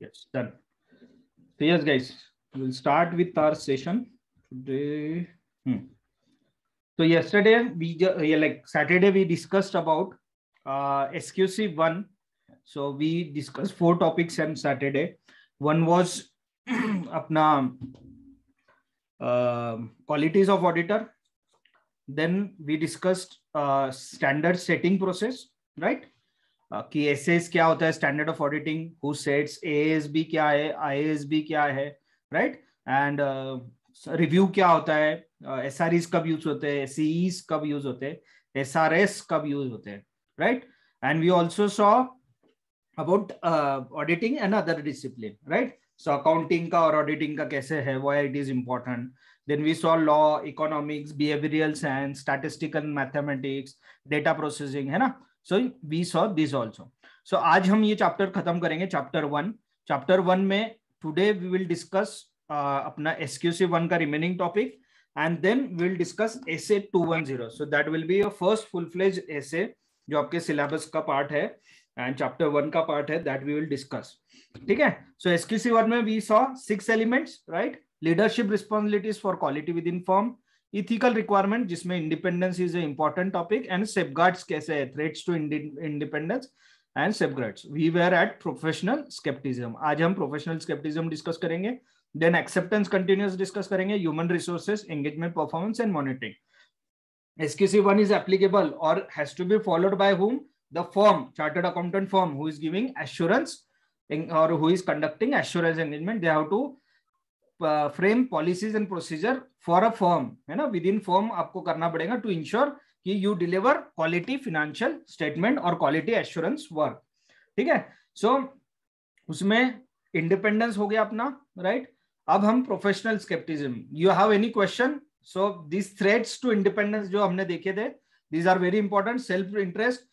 Yes, done. So yes, guys, we'll start with our session today. Hmm. So yesterday we yeah, like Saturday we discussed about uh, SQC one. So we discussed four topics on Saturday. One was apna uh, qualities of auditor. Then we discussed uh, standard setting process, right? कि S क्या होता है standard of auditing who sets a क्या है आई क्या है right and review क्या होता है एस uh, कब यूज होते हैं सीईस e कब यूज होते हैं एस कब यूज होते हैं right and we also saw about auditing and other discipline right so accounting का और ऑडिटिंग का कैसे है why it is important then we saw law economics behavioral science statistical mathematics data processing है ना so we saw this also so आज हम ये चैप्टर खत्म करेंगे चैप्टर वन चैप्टर वन में टुडे वी विल डिस्कस अपना सी वन का remaining topic and then will discuss S A two one zero so that will be first full fledged S A जो आपके syllabus का part है and chapter one का part है that we will discuss ठीक है so C one में we saw six elements right leadership responsibilities for quality within form ethical requirement जिसमें independence is a important topic and safeguards कैसे है threats to independence and safeguards we were at professional scepticism आज हम professional scepticism discuss करेंगे then acceptance continuance discuss करेंगे human resources engagement performance and monitoring SQC one is applicable और has to be followed by whom the firm chartered accountant firm who is giving assurance or who is conducting assurance engagement they have to uh, frame policies and procedure for a firm है ना within firm आपको करना पड़ेगा to ensure कि you deliver quality financial statement और quality assurance work ठीक है so so, उसमें इंडिपेंडेंस हो गया अपना राइट right? अब हम professional scepticism you have any question so this threats to independence जो हमने देखे थे these are very important self interest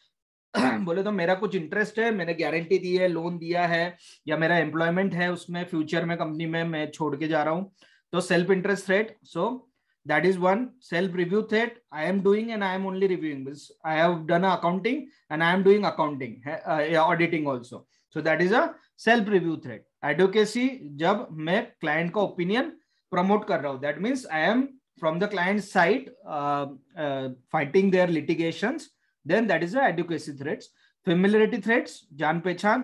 बोले तो मेरा कुछ इंटरेस्ट है मैंने गारंटी दी है लोन दिया है या मेरा एम्प्लॉयमेंट है उसमें फ्यूचर में कंपनी में मैं छोड़ के जा रहा हूँ So self-interest threat. So that is one self-review threat I am doing and I am only reviewing this. I have done accounting and I am doing accounting, uh, auditing also. So that is a self-review threat. Advocacy, Job. make client opinion promote कर That means I am from the client side uh, uh, fighting their litigations. Then that is a advocacy threats. Familiarity threats, जान पहचान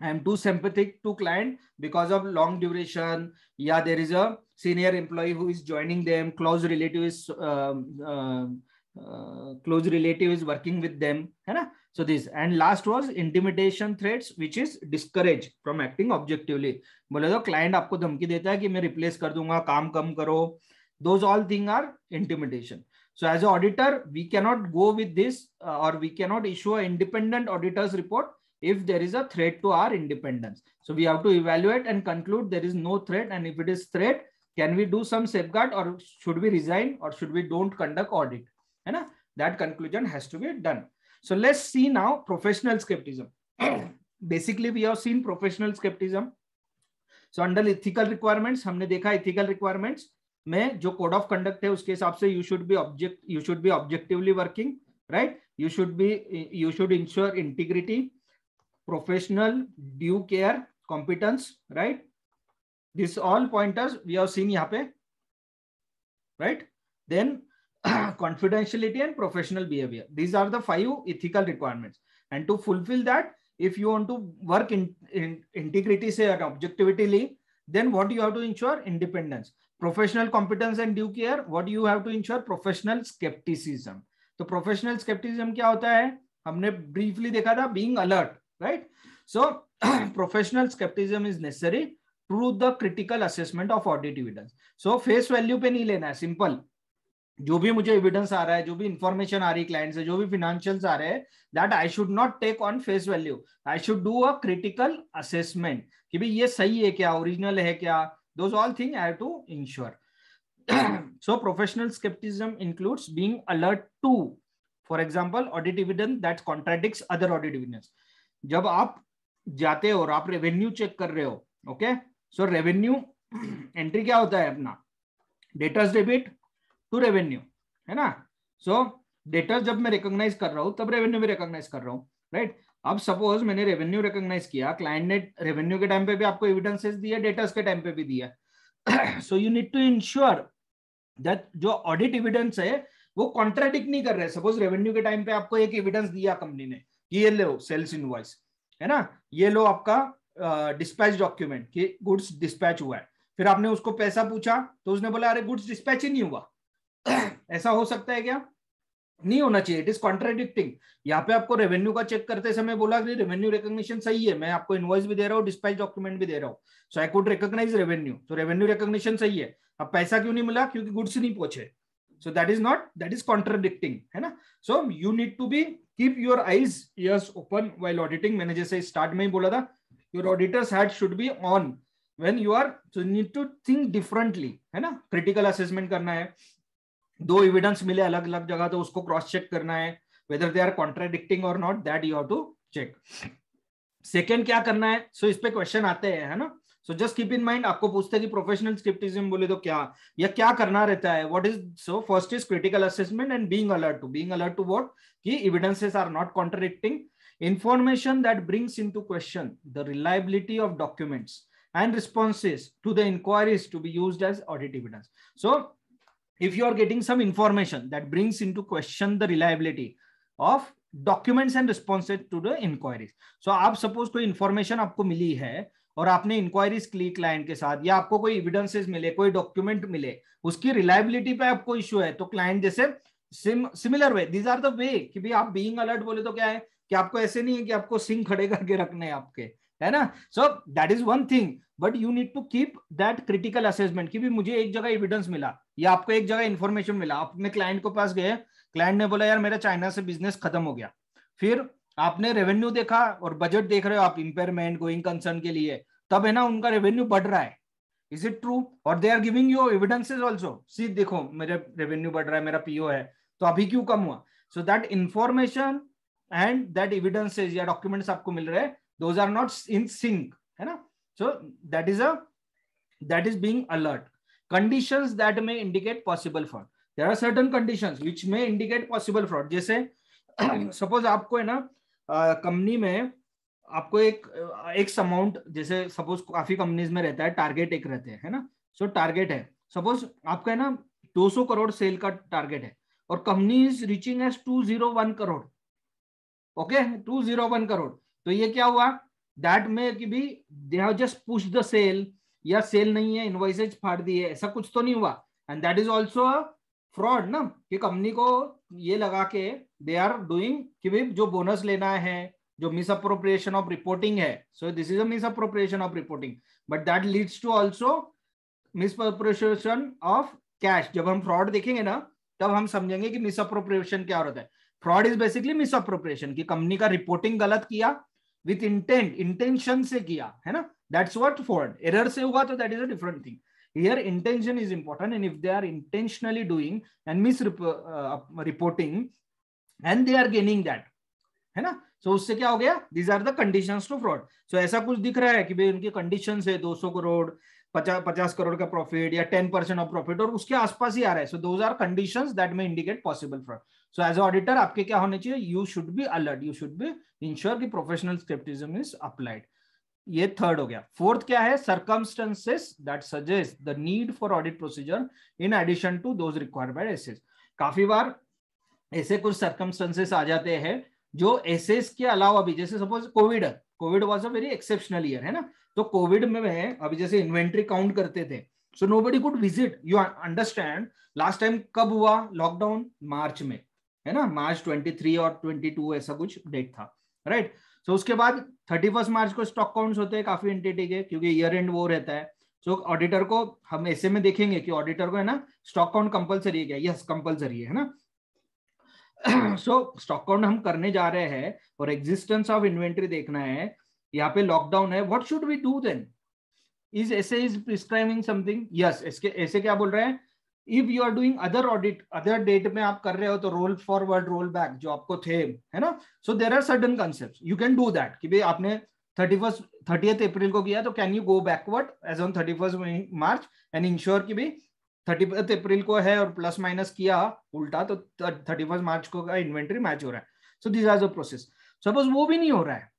I am too sympathetic to client because of long duration. Yeah, there is a senior employee who is joining them. Close relative is um, um, uh, uh, close relative is working with them. Right? So this and last was intimidation threats, which is discouraged from acting objectively. बोले तो client आपको धमकी देता है कि मैं replace कर दूंगा, काम कम करो. Those all things are intimidation. So as an auditor, we cannot go with this uh, or we cannot issue an independent auditor's report if there is a threat to our independence. So we have to evaluate and conclude there is no threat. And if it is threat, can we do some safeguard or should we resign or should we don't conduct audit? And that conclusion has to be done. So let's see now professional skepticism. Basically, we have seen professional skepticism. So under ethical requirements, हमने देखा ethical requirements में जो code of conduct है उसके हिसाब से you should be object you should be objectively working, right? You should be you should ensure integrity, professional due care competence right this all pointers we have seen yahan pe right then confidentiality and professional behavior these are the five ethical requirements and to fulfill that if you want to work in, in integrity say and objectively then what you have to ensure independence professional competence and due care what you have to ensure professional skepticism so professional skepticism kya hota hai हमने briefly देखा था being alert right? So professional skepticism is necessary through the critical assessment of audit evidence. So face value पे नहीं लेना है simple. जो भी मुझे एविडेंस आ रहा है जो भी इंफॉर्मेशन आ रही है क्लाइंट से जो भी फिनेंशियल आ रहे हैं that I should not take on face value I should do a critical assessment कि भाई ये सही है क्या ओरिजिनल है क्या those all things I have to ensure. so professional skepticism includes being alert to, for example, audit evidence that contradicts other audit evidence. जब आप जाते हो और आप रेवेन्यू चेक कर रहे हो ओके सो रेवेन्यू एंट्री क्या होता है अपना डेटर्स डेबिट टू रेवेन्यू है ना सो so, डेटर्स जब मैं रिकॉग्नाइज कर रहा हूँ तब रेवेन्यू भी रिकॉग्नाइज कर रहा हूँ राइट right? अब सपोज मैंने रेवेन्यू रिकॉग्नाइज किया क्लाइंट ने रेवेन्यू के टाइम पे भी आपको एविडेंसेस दिए डेटर्स के टाइम पे भी दिया so you need to ensure that जो ऑडिट एविडेंस है वो कॉन्ट्राडिक्ट नहीं कर रहे सपोज रेवेन्यू के टाइम पे आपको एक एविडेंस दिया कंपनी ने ये लो सेल्स इनवॉइस है ना ये लो आपका डिस्पैच डॉक्यूमेंट कि गुड्स डिस्पैच हुआ है फिर आपने उसको पैसा पूछा तो उसने बोला अरे गुड्स डिस्पैच ही नहीं हुआ ऐसा हो सकता है क्या नहीं होना चाहिए इट इज कॉन्ट्राडिक्टिंग यहाँ पे आपको रेवेन्यू का चेक करते समय बोला कि रेवेन्यू रिकॉग्निशन सही है मैं आपको इनवॉइस भी दे रहा हूँ डिस्पैच डॉक्यूमेंट भी दे रहा हूँ so I could recognise revenue तो रेवेन्यू रिकॉग्निशन सही है अब पैसा क्यों नहीं मिला क्योंकि गुड्स नहीं पहुंचे so that is not that is contradicting hai na so you need to be keep your eyes ears open while auditing मैंने जैसे start mein ही बोला था your auditor's hat should be on when you are so you need to think differently hai na critical assessment karna hai दो evidence मिले अलग अलग जगह तो उसको cross check करना है whether they are contradicting or not that you have to check second क्या करना है सो so, इस पे क्वेश्चन आते हैं है ना so just keep in mind आपको पूछते कि प्रोफेशनल स्क्रिप्टिज्म बोले तो क्या या क्या करना रहता है what is so first is critical assessment and being alert to being alert to what कि evidences are not contradicting information that brings in question the reliability of documents and responses to the inquiries to be use as audit evidence so if you are getting some information that brings in question the reliability of documents and responses to the inquiries so आप suppose कोई information आपको मिली है और आपने inquiries की client के साथ या आपको कोई इविडेंसेस मिले कोई डॉक्यूमेंट मिले उसकी रिलायबिलिटी पे आपको इश्यू है तो क्लाइंट जैसे similar way these are the way कि भी आप बीइंग अलर्ट बोले तो क्या है कि आपको ऐसे नहीं है कि आपको सिंह खड़े करके रखने हैं आपके है ना so that is one thing but you need to keep that critical assessment कि भी मुझे एक जगह एविडेंस मिला या आपको एक जगह इन्फॉर्मेशन मिला अपने क्लाइंट के पास गए क्लाइंट ने बोला यार मेरा चाइना से बिजनेस खत्म हो गया फिर आपने रेवेन्यू देखा और बजट देख रहे हो आप इंपेयरमेंट गोइंग कंसर्न के लिए तब है ना उनका रेवेन्यू बढ़ रहा है इज इट ट्रू और they are giving you evidences also see देखो मेरा रेवेन्यू बढ़ रहा है मेरा पीओ है तो अभी क्यों कम हुआ so that information and that evidences या डॉक्यूमेंट्स आपको मिल रहे हैं those are not in sync है ना so that is a that is being alert condition that may indicate possible fraud there are certain condition which may indicate possible fraud जैसे suppose आपको है ना कंपनी में आपको एक एक अमाउंट जैसे सपोज काफी कंपनीज में रहता है टारगेट एक रहते हैं है ना सो so, टारगेट है सपोज आपका है ना 200 करोड़ सेल का टारगेट है और company is reaching as 201 crore okay okay? 201 crore तो ये क्या हुआ दैट में कि भी they have just push the sale या सेल नहीं है इनवाइसेज फाड़ दिए ऐसा कुछ तो नहीं हुआ and that is also fraud ना कि कंपनी को ये लगा के दे आर डूइंग कि भाई जो बोनस लेना है जो मिस अप्रोप्रिएशन ऑफ रिपोर्टिंग है so this is us appropriation of reporting but that leads to also misappropriation of cash जब हम फ्रॉड देखेंगे ना तब हम समझेंगे कि मिस अप्रोप्रिएशन क्या होता है fraud is basically misappropriation की कंपनी का रिपोर्टिंग गलत किया विथ इंटेंट इंटेंशन से किया है ना दैट्स वॉट फ्रॉड एरर से हुआ तो that is a different thing here intention is important and if they are intentionally doing and -rep uh, and they are gaining that है ना सो so, उससे क्या हो गया these are the condition to fraud so ऐसा कुछ दिख रहा है कि भाई उनकी कंडीशन है 200 करोड़ पचास पचास करोड़ का प्रॉफिट या टेन परसेंट ऑफ प्रॉफिट और उसके आसपास ही आ रहा है so are condition that may indicate possible fraud so as auditor आपके क्या होने चाहिए you should be alert you should be ensure की प्रोफेशनल स्क्रिप्टिज्म इज अप्लाइड ये थर्ड हो गया फोर्थ क्या है circumstances that suggest the need for audit procedure in addition to those required by SAs काफी बार ऐसे कुछ सर्कमस्टेंसेस आ जाते हैं जो एसेस के अलावा भी जैसे suppose Covid Covid was a very exceptional year है ना तो कोविड में है अभी जैसे इन्वेंट्री काउंट करते थे so nobody could visit you understand last time कब हुआ लॉकडाउन मार्च में है ना मार्च 23 और 22 ऐसा कुछ डेट था राइट right? सो उसके बाद थर्टी फर्स्ट मार्च को स्टॉक काउंट्स होते हैं काफी एंटिटी के क्योंकि ईयर एंड वो रहता है सो so, ऑडिटर को हम ऐसे में देखेंगे कि ऑडिटर को है ना स्टॉक काउंट कंपलसरी है क्या यस कंपलसरी है ना सो स्टॉक काउंट हम करने जा रहे हैं और एग्जिस्टेंस ऑफ इन्वेंट्री देखना है यहाँ पे लॉकडाउन है what should we do then is ऐसे इज प्रिस्क्राइबिंग समथिंग यस ऐसे क्या बोल रहे हैं if you are doing other audit other date में आप कर रहे हो तो रोल फॉरवर्ड रोल बैक जो आपको थे है ना so there are sudden concept you can do that कि भाई आपने थर्टी फर्स्ट थर्टियथ अप्रैल को किया तो can you go backward as on thirty first March and ensure की भाई थर्टी अप्रैल को है और प्लस माइनस किया उल्टा तो थर्टी फर्स्ट मार्च को का इन्वेंट्री मैच हो रहा है so this are the process suppose वो भी नहीं हो रहा है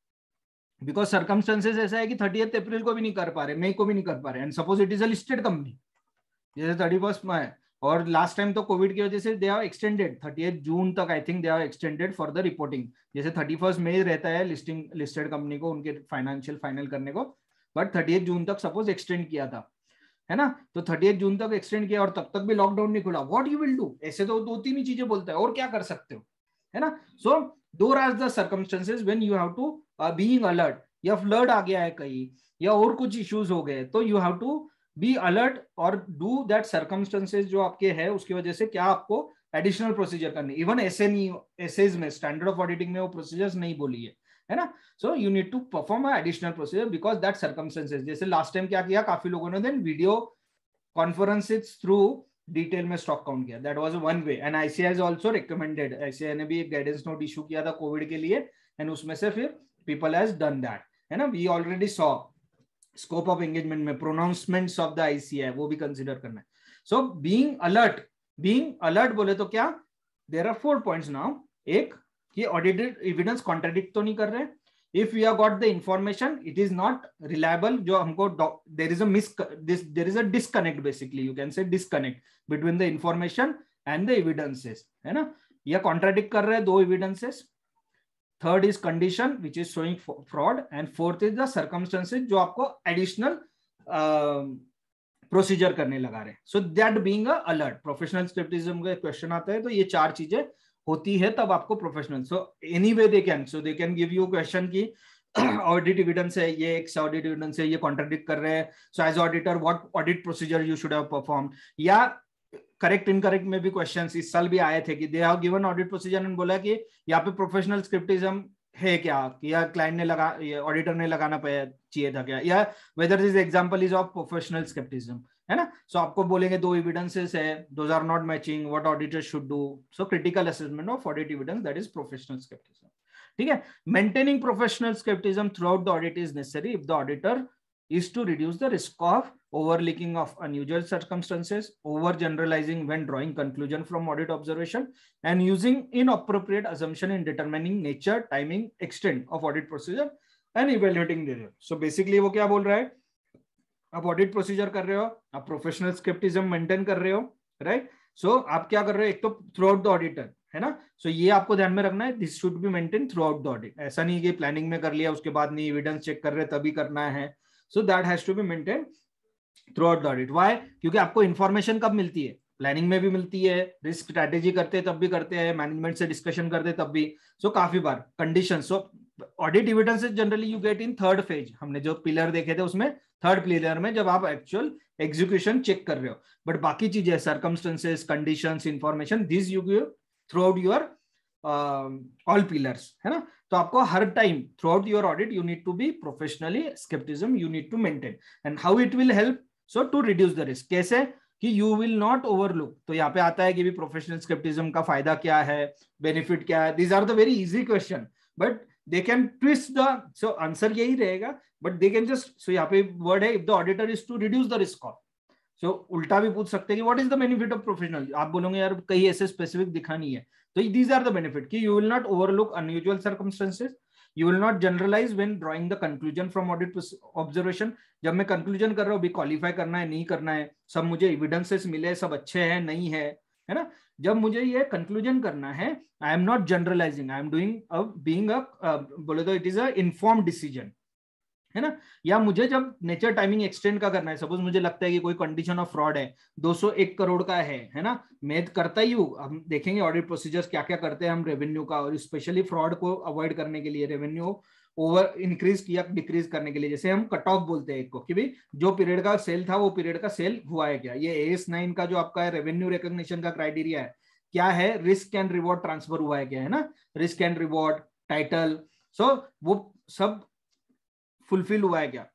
बिकॉज सर्कमस्टेंसेज ऐसा है कि थर्टी एथ अप्रैल को भी नहीं कर पा रहे मई को भी नहीं कर पा रहे and suppose it is a listed company जैसे थर्टी फर्स्ट में और लास्ट टाइम तो कोविड की वजह से they are extended thirty June तक I think they are extended for the reporting जैसे थर्टी फर्स्ट में रहता है लिस्टिंग लिस्टेड कंपनी को उनके फाइनेंशियल फाइनल करने को बट थर्टी जून तक सपोज एक्सटेंड किया था है ना तो थर्टी जून तक एक्सटेंड किया और तब तक भी लॉकडाउन नहीं खुला वॉट यू विल डू ऐसे तो दो तीन ही चीजें बोलता है और क्या कर सकते हो है ना so those are the circumstances when you have to being alert या फ्लड आ गया है कहीं या और कुछ इश्यूज हो गए तो you have to be alert और डू दैट सर्कमस्टेंसेज जो आपके है उसकी वजह से क्या आपको एडिशनल प्रोसीजर करनी इवन एस एन एसेज में स्टैंडर्ड ऑफ ऑडिटिंग में वो प्रोसीजर्स नहीं बोली है है ना so you need to perform a additional procedure because that circumstances जैसे लास्ट टाइम क्या किया काफी लोगों ने then video conferences through detail में स्टॉक काउंट किया that was one way and ICAI also recommended ICAI ने भी एक गाइडेंस नोट इशू किया था कोविड के लिए एंड उसमें से फिर पीपल हैज डन दैट है ना we already saw scope of engagement में प्रोनाउंसमेंट्स ऑफ द आईसीआई वो भी कंसिडर करना है so being alert being alert बोले तो क्या there are four point now एक कि ऑडिटेड एविडेंस कॉन्ट्रेडिक्ट तो नहीं कर रहे if you have got the information it is not reliable जो हमको there is us there is a disconnect basically you can say disconnect between the information and the evidences है ना यह contradict कर रहे हैं दो evidences third is condition which is showing fraud and fourth is the circumstances जो आपको additional procedure um, करने लगा रहे हैं so that being alert professional scepticism का क्वेश्चन आता है तो ये चार चीजें होती है तब आपको professional so anyway they can so they can give you question की ऑडिट एविडेंस है ये एक ऑडिट एविडेंस है ये कॉन्ट्रेडिक्ट कर रहे हैं so as auditor what audit procedure you should have perform या करेक्ट इनकरेक्ट में भी क्वेश्चंस इस साल भी आए थे कि they have given audit procedure and बोला कि यहाँ पे प्रोफेशनल स्क्रिप्टिज्म है क्या या क्लाइंट ने लगा ऑडिटर ने लगाना चाहिए था क्या या whether this example is of professional scepticism है ना सो so, आपको बोलेंगे दो एविडेंसेस है those are not matching what auditor should do so critical assessment of audit evidence that is professional scepticism ठीक है maintaining professional scepticism throughout the audit is necessary if the auditor is to reduce the risk of overlooking of unusual circumstances, over generalizing when drawing conclusion from audit observation, and using inappropriate assumption in determining nature, timing, extent of audit procedure and evaluating the result. So basically wo kya bol raha hai आप audit procedure कर रहे हो आप professional scepticism maintain कर रहे हो right right? सो so, आप क्या कर रहे हो एक तो थ्रू आउट द ऑडिटर है ना सो so, ये आपको ध्यान में रखना है this should be maintain throughout the audit ऐसा नहीं कि प्लानिंग में कर लिया उसके बाद नहीं एविडेंस चेक कर रहे तभी करना है so that has to be maintain throughout the audit why क्योंकि आपको इन्फॉर्मेशन कब मिलती है प्लानिंग में भी मिलती है रिस्क स्ट्रैटेजी करते तब भी करते हैं मैनेजमेंट से डिस्कशन करते तब भी सो so, काफी बार condition so audit evidence generally you get in third phase हमने जो पिलर देखे थे उसमें थर्ड पिलर में जब आप एक्चुअल एग्जीक्यूशन चेक कर रहे हो बट बाकी चीजें circumstances condition information this you give throughout your all pillars है ना तो आपको हर time throughout your audit you need to be professionally scepticism you need to maintain and how it will help so to reduce the risk कैसे कि you will not overlook तो यहाँ पे आता है कि भी प्रोफेशनल स्क्रिप्टिज्म का फायदा क्या है बेनिफिट क्या है these are the very easy question but they can twist the so answer यही रहेगा but they can just so यहाँ पे वर्ड है if the auditor is to reduce the risk of so उल्टा भी पूछ सकते हैं कि what is the benefit of professional आप बोलोगे यार कहीं ऐसे स्पेसिफिक दिखा नहीं है तो दीज आर द बेनिफिट कि you will not overlook unusual circumstances you will not generalise when drawing the conclusion from audit observation जब मैं कंक्लूजन कर रहा हूँ भी क्वालिफाई करना है नहीं करना है सब मुझे एविडेंसेस मिले सब अच्छे हैं नहीं है है ना जब मुझे ये कंक्लूजन करना है I am not generalising I am doing being बोले तो it is a inform decision है ना या मुझे जब नेचर टाइमिंग एक्सटेंड का करना है सपोज मुझे लगता है कि कोई कंडीशन ऑफ फ्रॉड है 201 करोड़ का है है ना मैं करता ही हूँ हम देखेंगे ऑडिट प्रोसीजर्स क्या क्या करते हैं हम रेवेन्यू का और स्पेशली फ्रॉड को अवॉइड करने के लिए रेवेन्यू ओवर इंक्रीज किया डिक्रीज करने के लिए जैसे हम कट ऑफ बोलते हैं एक को कि भाई जो पीरियड का सेल था वो पीरियड का सेल हुआ है क्या ये एस नाइन का जो आपका है रेवेन्यू रिकॉग्निशन का क्राइटेरिया है क्या है रिस्क एंड रिवॉर्ड ट्रांसफर हुआ है क्या है ना risk and reward title so वो सब फुलफिल हुआ है क्या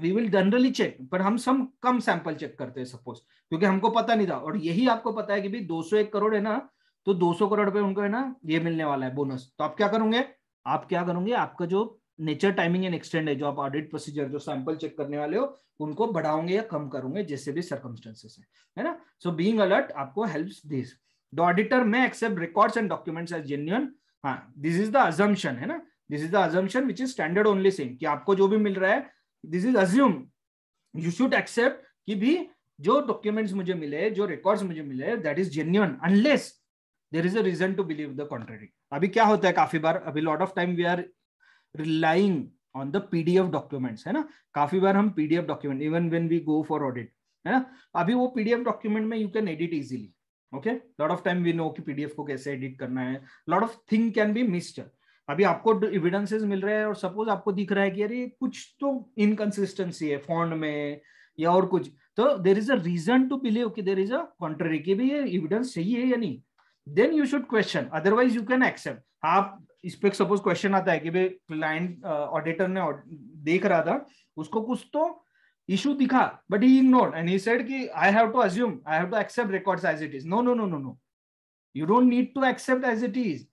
वी विल जनरली चेक पर हम सम कम सैंपल चेक करते हैं सपोज क्योंकि हमको पता नहीं था और यही आपको पता है कि भाई 201 करोड़ है ना तो 200 करोड़ पे उनको है ना ये मिलने वाला है बोनस तो आप क्या करोगे आप क्या करोगे आपका जो नेचर टाइमिंग एंड एक्सटेंड है जो आप ऑडिट प्रोसीजर जो सैंपल चेक करने वाले हो उनको बढ़ाओगे या कम करोगे जैसे भी सर्कमस्टेंसेस है है ना सो बीइंग अलर्ट आपको हेल्प दिस द ऑडिटर में accept records and documents as genuine हाँ दिस इज द अजम्पन है ना this is the assumption which is standard only same कि आपको जो भी मिल रहा है this is assume you should accept कि भी जो डॉक्यूमेंट्स मुझे मिले जो रिकॉर्ड्स मुझे मिले that is genuine unless there is a reason to believe the contrary अभी क्या होता है काफी बार अभी lot of time we are relying on the PDF documents है ना काफी बार हम PDF document even when we go for audit है ना अभी वो पीडीएफ डॉक्यूमेंट में you can edit easily okay lot of time we know कि पीडीएफ को कैसे एडिट करना है lot of thing can be missed अभी आपको एविडेंसेस मिल रहे हैं और सपोज आपको दिख रहा है कि अरे कुछ तो इनकन्सिस्टेंसी है फॉन्ड में या और कुछ तो there is a reason to believe कि देर इज अ कॉन्ट्ररी की भी ये एविडेंस सही है या नहीं then you should question otherwise you can accept आप इस पर सपोज क्वेश्चन आता है कि भाई क्लाइंट ऑडिटर uh, ने देख रहा था उसको कुछ तो इशू दिखा but he ignore and he said कि I have to assume I have to accept records as it is no no no no no you don't need to accept as it is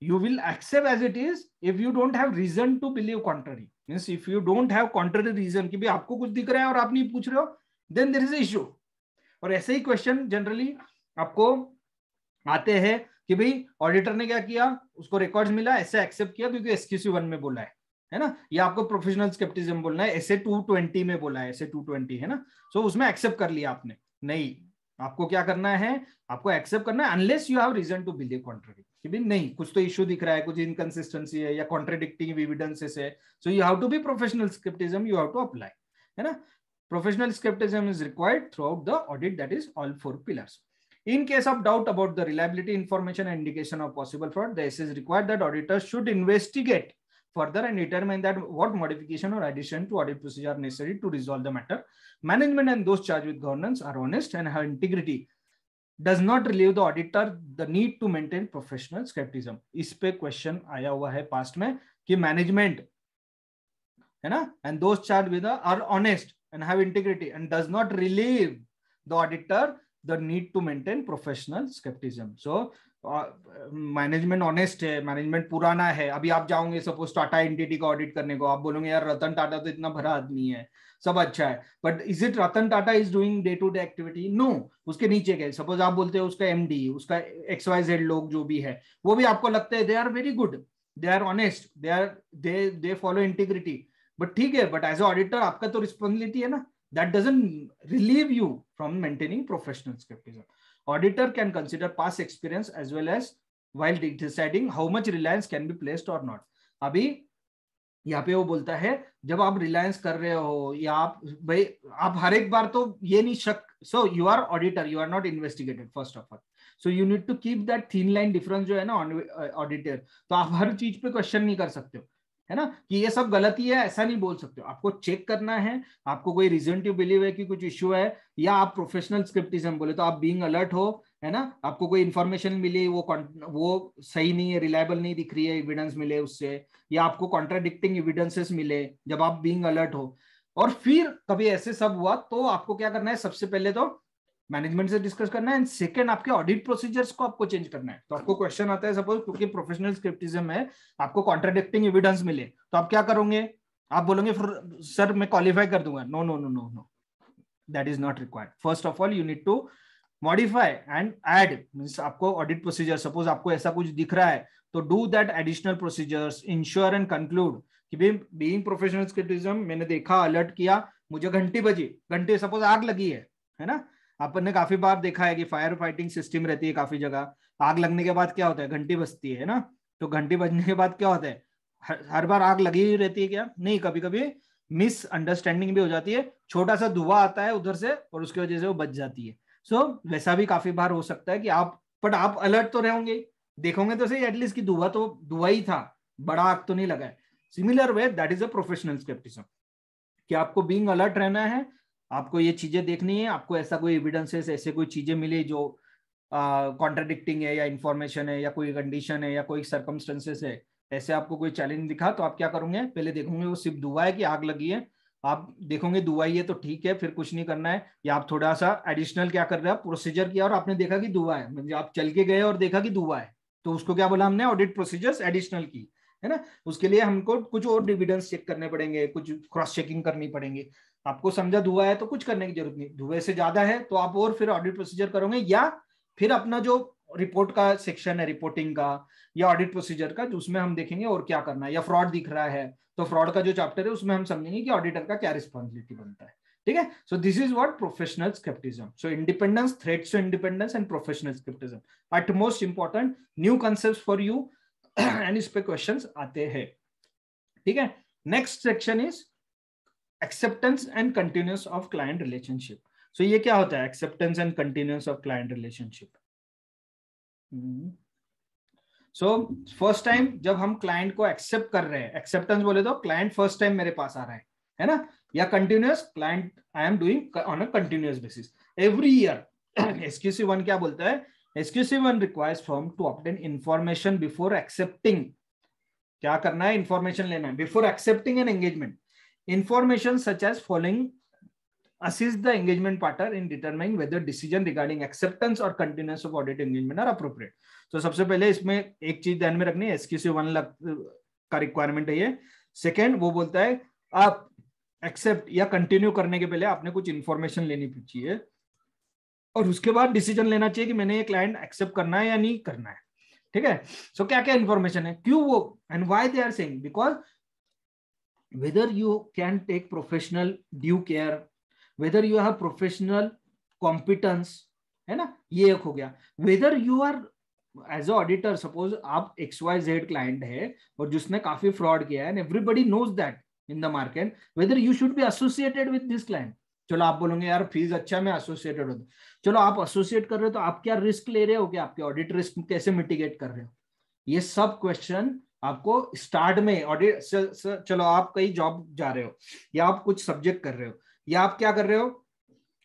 you will accept as it is if you don't have reason to believe contrary means if you don't have contrary reason ki bhi aapko kuch dikh raha hai aur aap nahi पूछ rahe ho then there is a issue aur aise hi question generally aapko aate हैं कि भाई auditor ने क्या किया उसको records मिला ऐसे एक्सेप्ट किया क्योंकि एसक्यूसी वन में बोला है है ना ये आपको प्रोफेशनल स्केप्टिज्म बोलना है ऐसे टू ट्वेंटी में बोला है ऐसे टू ट्वेंटी है ना सो so, उसमें एक्सेप्ट कर लिया आपने नहीं आपको क्या करना है आपको एक्सेप्ट करना है unless you have reason to believe contrary कि भी नहीं कुछ तो इश्यू दिख रहा है कुछ इनकन्सिस्टेंसी है या कॉन्ट्रेडिक्टिंग एविडेंसेस है so you have to be professional scepticism you have to apply है ना professional skepticism is required throughout the audit that is all four pillars in case of doubt about the reliability information and indication of possible fraud the is required that auditors should investigate further and determine that what modification or addition to audit procedure are necessary to resolve the matter management and those charged with governance are honest and have integrity does not relieve the auditor the need to maintain professional skepticism is pe question aaya hua hai past mein ki management hai na and those charged with are honest and have integrity and does not relieve the auditor the need to maintain professional skepticism so management honest है management पुराना है अभी आप जाओगे suppose Tata entity का audit करने को आप बोलोगे यार रतन टाटा तो इतना भरा आदमी है सब अच्छा है but is it Ratan Tata is doing day to day activity no उसके नीचे गए सपोज आप बोलते हो उसका एम डी उसका एक्स वाई जेड लोग जो भी है वो भी आपको लगता है they are very good they are honest they are they they follow integrity but ठीक है बट एज ऑडिटर आपका तो रिस्पॉन्सिबिलिटी है ना that doesn't relieve you from maintaining professional scepticism Auditor can consider past experience as well as while deciding how much reliance can be placed or not. abhi यहाँ पे वो बोलता है जब आप रिलायंस कर रहे हो या आप भाई आप हर एक बार तो ये नहीं शक so you are auditor you are not investigated first of all so you need to keep that thin line difference जो है ना ऑडिटर uh, तो आप हर चीज पे क्वेश्चन नहीं कर सकते हो है ना कि ये सब गलती है ऐसा नहीं बोल सकते आपको चेक करना है आपको कोई रीजन टू बिलीव है कि कुछ इश्यू है या आप प्रोफेशनल स्क्रिप्टिज्म बोले तो आप बीइंग अलर्ट हो है ना आपको कोई इन्फॉर्मेशन मिली वो वो सही नहीं है रिलायबल नहीं दिख रही है एविडेंस मिले उससे या आपको कॉन्ट्राडिक्टिंग एविडेंसेस मिले जब आप बींग अलर्ट हो और फिर कभी ऐसे सब हुआ तो आपको क्या करना है सबसे पहले तो मैनेजमेंट से डिस्कस करना है एंड सेकंड आपके ऑडिट प्रोसीजर्स को आपको चेंज करना है तो आपको क्वेश्चन आता है सपोज क्योंकि प्रोफेशनल स्क्रिप्टिज्म है आपको कॉन्ट्राडिक्टिंग एविडेंस मिले तो आप क्या करोगे आप बोलोगे सर मैं क्वालिफाई कर दूंगा no no no no no that is not required first of all you need to modify and add mean आपको ऑडिट प्रोसीजर सपोज आपको ऐसा कुछ दिख रहा है तो do that additional procedures ensure and conclude कि भाई बीइंग प्रोफेशनल स्क्रिप्टिज्म मैंने देखा अलर्ट किया मुझे घंटी बजी घंटी सपोज आग लगी है है ना अपन ने काफी बार देखा है कि फायर फाइटिंग सिस्टम रहती है काफी जगह आग लगने के बाद क्या होता है घंटी बजती है ना तो घंटी बजने के बाद क्या होता है हर, हर बार आग लगी हुई रहती है क्या नहीं कभी कभी मिस अंडरस्टैंडिंग भी हो जाती है छोटा सा धुआं आता है उधर से और उसकी वजह से वो बच जाती है सो so, वैसा भी काफी बार हो सकता है कि आप बट आप अलर्ट तो रहोगे देखोगे तो सही एटलीस्ट की धुआं तो धुआ ही था बड़ा आग तो नहीं लगा है similar way that is a professional scepticism कि आपको बीइंग अलर्ट रहना है आपको ये चीजें देखनी है आपको ऐसा कोई एविडेंसेस ऐसे कोई चीजें मिली जो कॉन्ट्राडिक्टिंग है या इन्फॉर्मेशन है या कोई कंडीशन है या कोई सर्कमस्टेंसेस है ऐसे आपको कोई चैलेंज दिखा तो आप क्या करोगे पहले देखोगे वो सिर्फ दुआ है कि आग लगी है आप देखोगे दुआई है तो ठीक है फिर कुछ नहीं करना है या आप थोड़ा सा एडिशनल क्या कर रहे हैं प्रोसीजर किया और आपने देखा कि दुआ है मतलब आप चल के गए और देखा कि दुआ है तो उसको क्या बोला हमने ऑडिट प्रोसीजर्स एडिशनल की है ना उसके लिए हमको कुछ और डिविडेंस चेक करने पड़ेंगे कुछ क्रॉस चेकिंग करनी पड़ेंगे आपको समझा धुआ है तो कुछ करने की जरूरत नहीं धुए से ज्यादा है तो आप और फिर ऑडिट प्रोसीजर करोगे या फिर अपना जो रिपोर्ट का सेक्शन है रिपोर्टिंग का या ऑडिट प्रोसीजर का उसमें हम देखेंगे और क्या करना है या फ्रॉड दिख रहा है तो फ्रॉड का जो चैप्टर है उसमें हम समझेंगे कि ऑडिटर का क्या रिस्पॉन्सिबिलिटी बनता है ठीक है so this is what professional scepticism so independence threats to independence and professional scepticism at most important new concept for you and इस पे क्वेश्चन आते हैं ठीक है next section is acceptance and continuous of client relationship so ये क्या होता है acceptance and continuous of client relationship so first time जब हम क्लाइंट को एक्सेप्ट कर रहे हैं एक्सेप्टेंस बोले तो क्लाइंट फर्स्ट टाइम मेरे पास आ रहा है है ना या continuous client I am doing on a continuous basis every year SQC one क्या बोलता है SQC one requires firm to obtain information before accepting क्या करना है इंफॉर्मेशन लेना है before accepting an engagement Information such as following assist the engagement partner in determining whether decision regarding acceptance or continuance of audit engagement are appropriate. so, sabse pehle isme ek cheez dhyan mein rakhni है SQC one lakh का requirement है ये second वो बोलता है आप accept या continue करने के पहले आपने कुछ इन्फॉर्मेशन लेनी चाहिए और उसके बाद डिसीजन लेना चाहिए कि मैंने ये क्लाइंट एक्सेप्ट करना है या नहीं करना है ठीक है सो so, क्या क्या इन्फॉर्मेशन है क्यों वो and why they are saying because whether you can take professional due care whether you have professional competence है ना ये एक हो गया whether you are as auditor suppose आप एक्स वाई जेड क्लाइंट है और जिसने काफी फ्रॉड किया है everybody knows that in the market whether you should be associated with this client चलो आप बोलोगे यार फीस अच्छा मैं एसोसिएटेड होता चलो आप एसोसिएट कर रहे हो तो आप क्या रिस्क ले रहे हो क्या आपके ऑडिट रिस्क कैसे मिटिगेट कर रहे हो ये सब क्वेश्चन आपको स्टार्ट में ऑडिट चलो आप कहीं जॉब जा रहे हो या आप कुछ सब्जेक्ट कर रहे हो या आप क्या कर रहे हो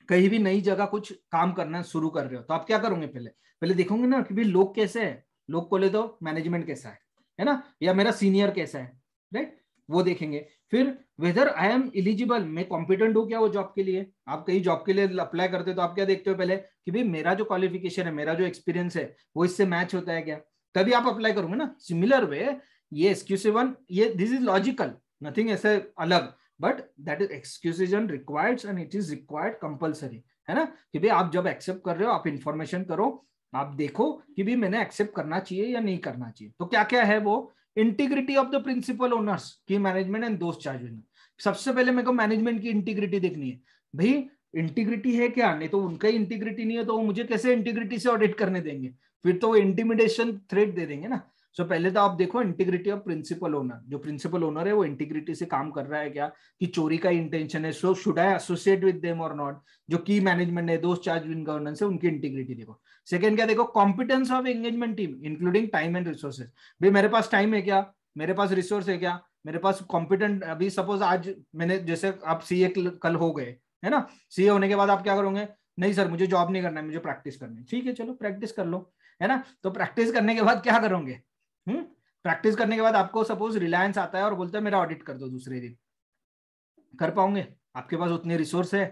कहीं भी नई जगह कुछ काम करना शुरू कर रहे हो तो आप क्या करोगे पहले पहले देखोगे ना कि लोग कैसे है लोग को ले तो मैनेजमेंट कैसा है है ना या मेरा सीनियर कैसा है राइट वो देखेंगे फिर वेदर आई एम एलिजिबल मैं कॉम्पिटेंट हूँ क्या वो जॉब के लिए आप कहीं जॉब के लिए अप्लाई करते हो तो आप क्या देखते हो पहले कि भाई मेरा जो क्वालिफिकेशन है मेरा जो एक्सपीरियंस है वो इससे मैच होता है क्या तभी आप अप्लाई करोगे ना सिमिलर वे ये एक्सक्यूसिवन ये दिस इज लॉजिकल नथिंग ऐसे अलग but that is exclusion required and it is required compulsory है ना कि भाई आप जब एक्सेप्ट कर रहे हो आप इंफॉर्मेशन करो आप देखो कि भाई मैंने एक्सेप्ट करना चाहिए या नहीं करना चाहिए तो क्या क्या है वो integrity of the principal owners की मैनेजमेंट एंड दोस्त चार्ज सबसे पहले मेरे को मैनेजमेंट की इंटीग्रिटी देखनी है भाई इंटीग्रिटी है क्या नहीं तो उनका ही इंटीग्रिटी नहीं है तो वो मुझे कैसे इंटीग्रिटी से ऑडिट करने देंगे फिर तो वो इंटीमिडेशन थ्रेट दे देंगे ना सो so, पहले तो आप देखो इंटीग्रिटी ऑफ प्रिंसिपल ओनर जो प्रिंसिपल ओनर है वो इंटीग्रिटी से काम कर रहा है क्या कि चोरी का इंटेंशन है so should I associate with them or not जो की मैनेजमेंट है दोस्त चार्ज इन गवर्नेंस है उनकी इंटीग्रिटी देखो सेकंड क्या देखो competence of engagement team including time and resources भाई मेरे पास टाइम है क्या मेरे पास रिसोर्स है क्या मेरे पास कॉम्पिटेंट अभी सपोज आज मैंने जैसे आप सीए कल हो गए है ना सीए होने के बाद आप क्या करोगे नहीं सर मुझे जॉब नहीं करना है मुझे प्रैक्टिस करनी है ठीक है चलो प्रैक्टिस कर लो है ना तो प्रैक्टिस करने के बाद क्या करोगे हम्म प्रैक्टिस करने के बाद आपको सपोज रिलायंस आता है और बोलता है मेरा ऑडिट कर दो दूसरे दिन कर पाओगे आपके पास उतने रिसोर्स है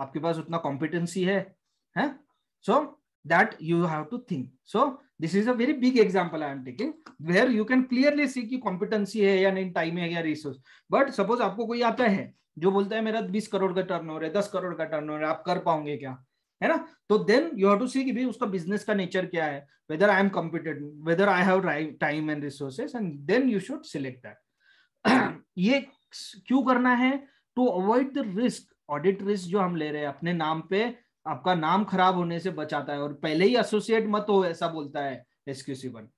आपके पास उतना कॉम्पिटेंसी है so that you have to think so this is a very big example I am taking where you can clearly see की कॉम्पिटेंसी है या नहीं टाइम है या रिसोर्स बट सपोज आपको कोई आता है जो बोलता है मेरा बीस करोड़ का टर्न है दस करोड़ का टर्न है आप कर पाओगे क्या है ना तो then you have to see कि भाई उसका बिजनेस का नेचर क्या है whether I am competent whether I have time and resources and then you should select that ये क्यों करना है to avoid the risk audit risk जो हम ले रहे हैं अपने नाम पे आपका नाम खराब होने से बचाता है और पहले ही एसोसिएट मत हो ऐसा बोलता है SQC one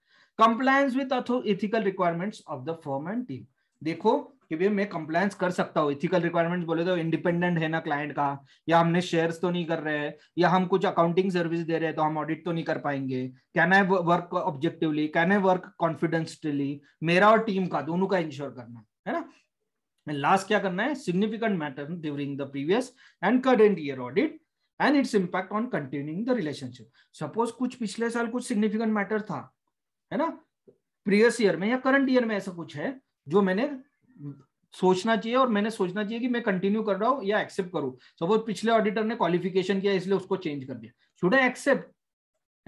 compliance with ethical requirements of the firm and team देखो कि भैया मैं कंप्लायंस कर सकता हूँ इथिकल रिक्वायरमेंट्स बोले तो इंडिपेंडेंट है ना क्लाइंट का या हमने शेयर्स तो नहीं कर रहे हैं या हम कुछ अकाउंटिंग सर्विस दे रहे हैं तो हम ऑडिट तो नहीं कर पाएंगे can I work objectively can I work confidently मेरा और टीम का दोनों का इंश्योर करना है ना लास्ट क्या करना है significant matter during the previous and current year audit and its impact on continuing the relationship suppose कुछ पिछले साल कुछ सिग्निफिकेंट मैटर था है ना प्रीवियस ईयर में या करंट ईयर में ऐसा कुछ है जो मैंने सोचना चाहिए और मैंने सोचना चाहिए कि मैं कंटिन्यू कर रहा हूँ या एक्सेप्ट करूँ सपोज पिछले ऑडिटर ने क्वालिफिकेशन किया इसलिए उसको चेंज कर दिया शुड आई एक्सेप्ट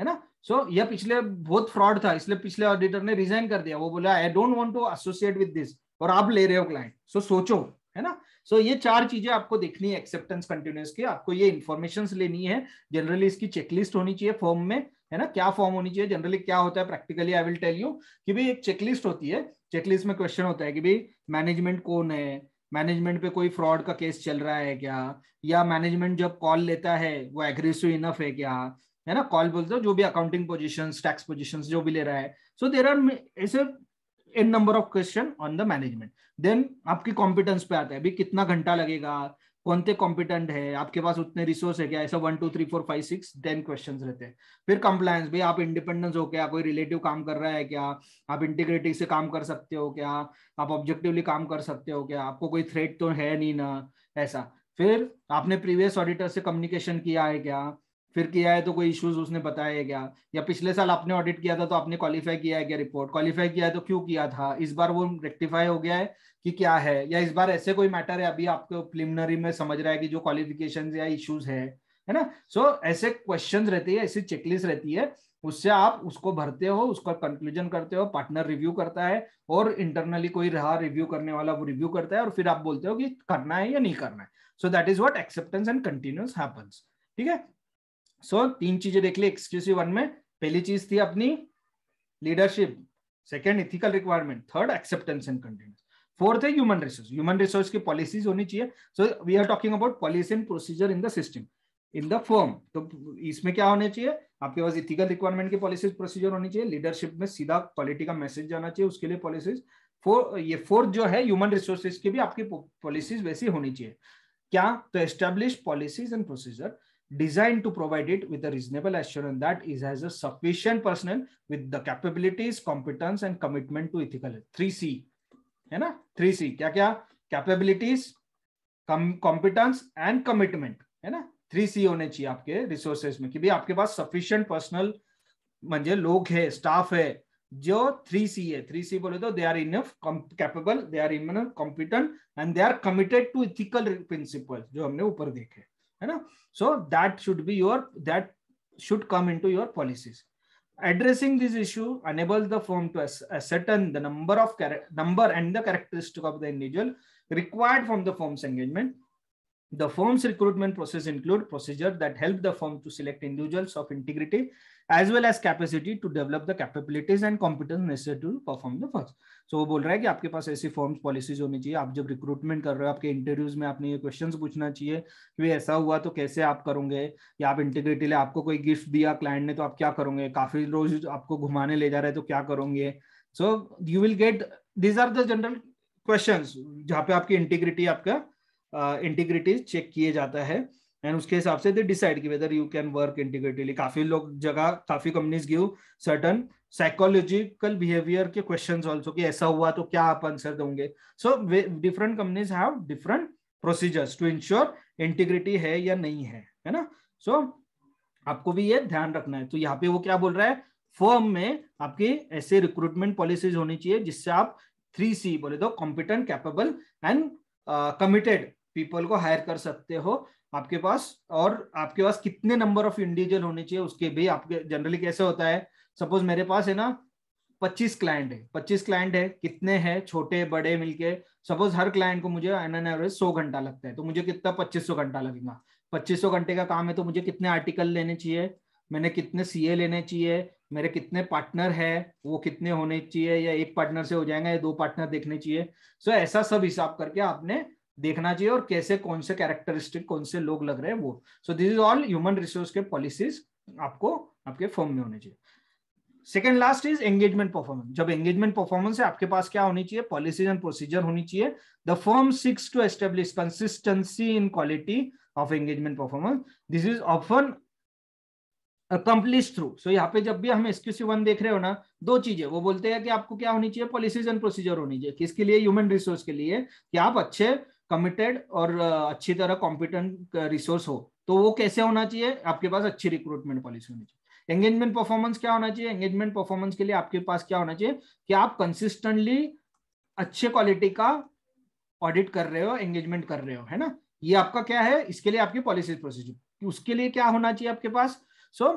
है ना सो so, यह पिछले बहुत फ्रॉड था इसलिए पिछले ऑडिटर ने रिजाइन कर दिया वो बोला I don't want to associate with this और आप ले रहे हो क्लाइंट सो so, सोचो है ना सो so, ये चार चीजें आपको देखनी है एक्सेप्टेंस कंटिन्यूस की आपको ये इन्फॉर्मेशन लेनी है जनरली इसकी चेकलिस्ट होनी चाहिए फॉर्म में है ना क्या फॉर्म होनी चाहिए जनरली क्या होता है practically I will tell you कि भी एक चेकलिस्ट होती है चेकलिस्ट में क्वेश्चन होता है कि भाई मैनेजमेंट कौन है मैनेजमेंट पे कोई फ्रॉड का केस चल रहा है क्या या मैनेजमेंट जब कॉल लेता है वो एग्रेसिव इनफ है क्या है ना कॉल बोलते हो जो भी अकाउंटिंग पोजिशन टैक्स पोजिशन जो भी ले रहा है सो देर आर ऐसे an number of question on the management then आपकी कॉम्पिटेंस पे आता है भी कितना घंटा लगेगा से कॉम्पिटेंट है आपके पास उतने रिसोर्स है क्या ऐसा one two three four five six then question रहते हैं फिर कंप्लायंस भाई आप इंडिपेंडेंस हो क्या कोई रिलेटिव काम कर रहा है क्या आप इंटीग्रेटिव से काम कर सकते हो क्या आप ऑब्जेक्टिवली काम कर सकते हो क्या आपको कोई थ्रेट तो है नहीं ना ऐसा फिर आपने प्रीवियस ऑडिटर से कम्युनिकेशन किया है क्या फिर किया है तो कोई इश्यूज उसने बताया है क्या या पिछले साल आपने ऑडिट किया था तो आपने क्वालिफाई किया है क्या रिपोर्ट क्वालिफाई किया है तो क्यों किया था इस बार वो रेक्टिफाई हो गया है कि क्या है या इस बार ऐसे कोई मैटर है अभी आपको प्रिलिमिनरी में समझ रहा है कि जो क्वालिफिकेशन या इश्यूज है है ना सो so, ऐसे क्वेश्चन रहती है ऐसी चेकलिस्ट रहती है उससे आप उसको भरते हो उसका कंक्लूजन करते हो पार्टनर रिव्यू करता है और इंटरनली कोई रहा रिव्यू करने वाला वो रिव्यू करता है और फिर आप बोलते हो कि करना है या नहीं करना है so that is what acceptance and continuous happens ठीक है सो so, तीन चीजें देख ली एक्सक्लूसिव वन में पहली चीज थी अपनी leadership second ethical requirement third acceptance and continuance fourth है ह्यूमन रिसोर्स ह्यूमन रिसोर्स की पॉलिसीज होनी चाहिए so we are talking about policy and procedure in the system in the firm तो इसमें क्या होने चाहिए आपके पास इथिकल रिक्वायरमेंट की पॉलिसीज प्रोसीजर होनी चाहिए लीडरशिप में सीधा क्वालिटी का मैसेज जाना चाहिए उसके लिए पॉलिसीज ये फोर्थ जो है ह्यूमन रिसोर्सेज की भी आपकी पॉलिसीज वैसी होनी चाहिए क्या तो establish policies and procedure designed to provide it with a reasonable assurance that it has a sufficient personnel with the capabilities, competence, and commitment to ethical. 3c है ना थ्री सी क्या क्या कैपेबिलिटीज कॉम्पिटेंस एंड कमिटमेंट है ना three C होने चाहिए आपके resources में कि भाई आपके पास सफिशियंट पर्सनल लोग है स्टाफ है जो थ्री सी है थ्री सी बोले तो they are enough capable they are in competent and they are committed to ethical principle जो हमने ऊपर देखे so that should be your that should come into your policies addressing this issue enables the firm to ascertain the number of number and the characteristic of the individual required from the firm's engagement the firm's recruitment process include procedure that help the firm to select individuals of integrity as well as capacity to develop the capabilities and competence necessary to perform the first so वो बोल रहा है कि आपके पास ऐसी forms policies होनी चाहिए आप जब रिक्रूटमेंट कर रहे हो आपके इंटरव्यूज में आपने ये क्वेश्चन पूछना चाहिए कि ऐसा हुआ तो कैसे आप करोगे या आप इंटीग्रिटी ले आपको कोई गिफ्ट दिया क्लाइंट ने तो आप क्या करोगे काफी रोज आपको घुमाने ले जा रहे हैं तो क्या करोगे so you will get these are the general question जहाँ पे आपकी इंटीग्रिटी आपका इंटीग्रिटी चेक किए जाता है एंड उसके हिसाब से दे डिसाइड की whether you can work integratively काफी लोग जगह काफी companies give certain psychological behaviour के क्वेश्चन ऑल्सो की ऐसा हुआ तो क्या आप आंसर दोगे so different companies have different procedures to ensure integrity है या नहीं है है ना सो so, आपको भी ये ध्यान रखना है तो यहाँ पे वो क्या बोल रहा है फर्म में आपकी ऐसे रिक्रूटमेंट पॉलिसीज होनी चाहिए जिससे आप थ्री सी बोले तो competent capable and committed people को हायर कर सकते हो आपके पास और आपके पास कितने नंबर ऑफ इंडिविजुअल होने चाहिए उसके भी आपके जनरली कैसे होता है सपोज मेरे पास है ना 25 क्लाइंट है 25 क्लाइंट है कितने हैं छोटे बड़े मिलके सपोज हर क्लाइंट को मुझे एन एन एवरेज सौ घंटा लगता है तो मुझे कितना पच्चीस सौ घंटा लगेगा पच्चीस सौ घंटे का काम है तो मुझे कितने आर्टिकल लेने चाहिए मैंने कितने सीए लेने चाहिए मेरे कितने पार्टनर है वो कितने होने चाहिए या एक पार्टनर से हो जाएगा या दो पार्टनर देखने चाहिए सो ऐसा सब हिसाब करके आपने देखना चाहिए और कैसे कौन से कैरेक्टरिस्टिक कौन से लोग लग रहे हैं वो so this is all human resource के पॉलिसीज आपको आपके फॉर्म में होने चाहिए second last is engagement performance जब एंगेजमेंट परफॉर्मेंस है आपके पास क्या होनी चाहिए पॉलिसीज एंड प्रोसीजर होनी चाहिए the form six to establish consistency in quality of engagement performance this is often accomplish through so यहाँ पे जब भी हम एक्सक्यूसी वन देख रहे हो ना दो चीजें वो बोलते हैं कि आपको क्या होनी चाहिए पॉलिसीज एंड प्रोसीजर होनी चाहिए किसके लिए ह्यूमन रिसोर्स के लिए कि आप अच्छे कमिटेड और अच्छी तरह कॉम्पिटेंट रिसोर्स हो तो वो कैसे होना चाहिए आपके पास अच्छी रिक्रूटमेंट पॉलिसी होनी चाहिए एंगेजमेंट परफॉर्मेंस क्या होना चाहिए एंगेजमेंट परफॉर्मेंस के लिए आपके पास क्या होना चाहिए कि आप कंसिस्टेंटली अच्छे क्वालिटी का ऑडिट कर रहे हो एंगेजमेंट कर रहे हो है ना ये आपका क्या है इसके लिए आपकी पॉलिसी प्रोसीजर उसके लिए क्या होना चाहिए आपके पास सो so,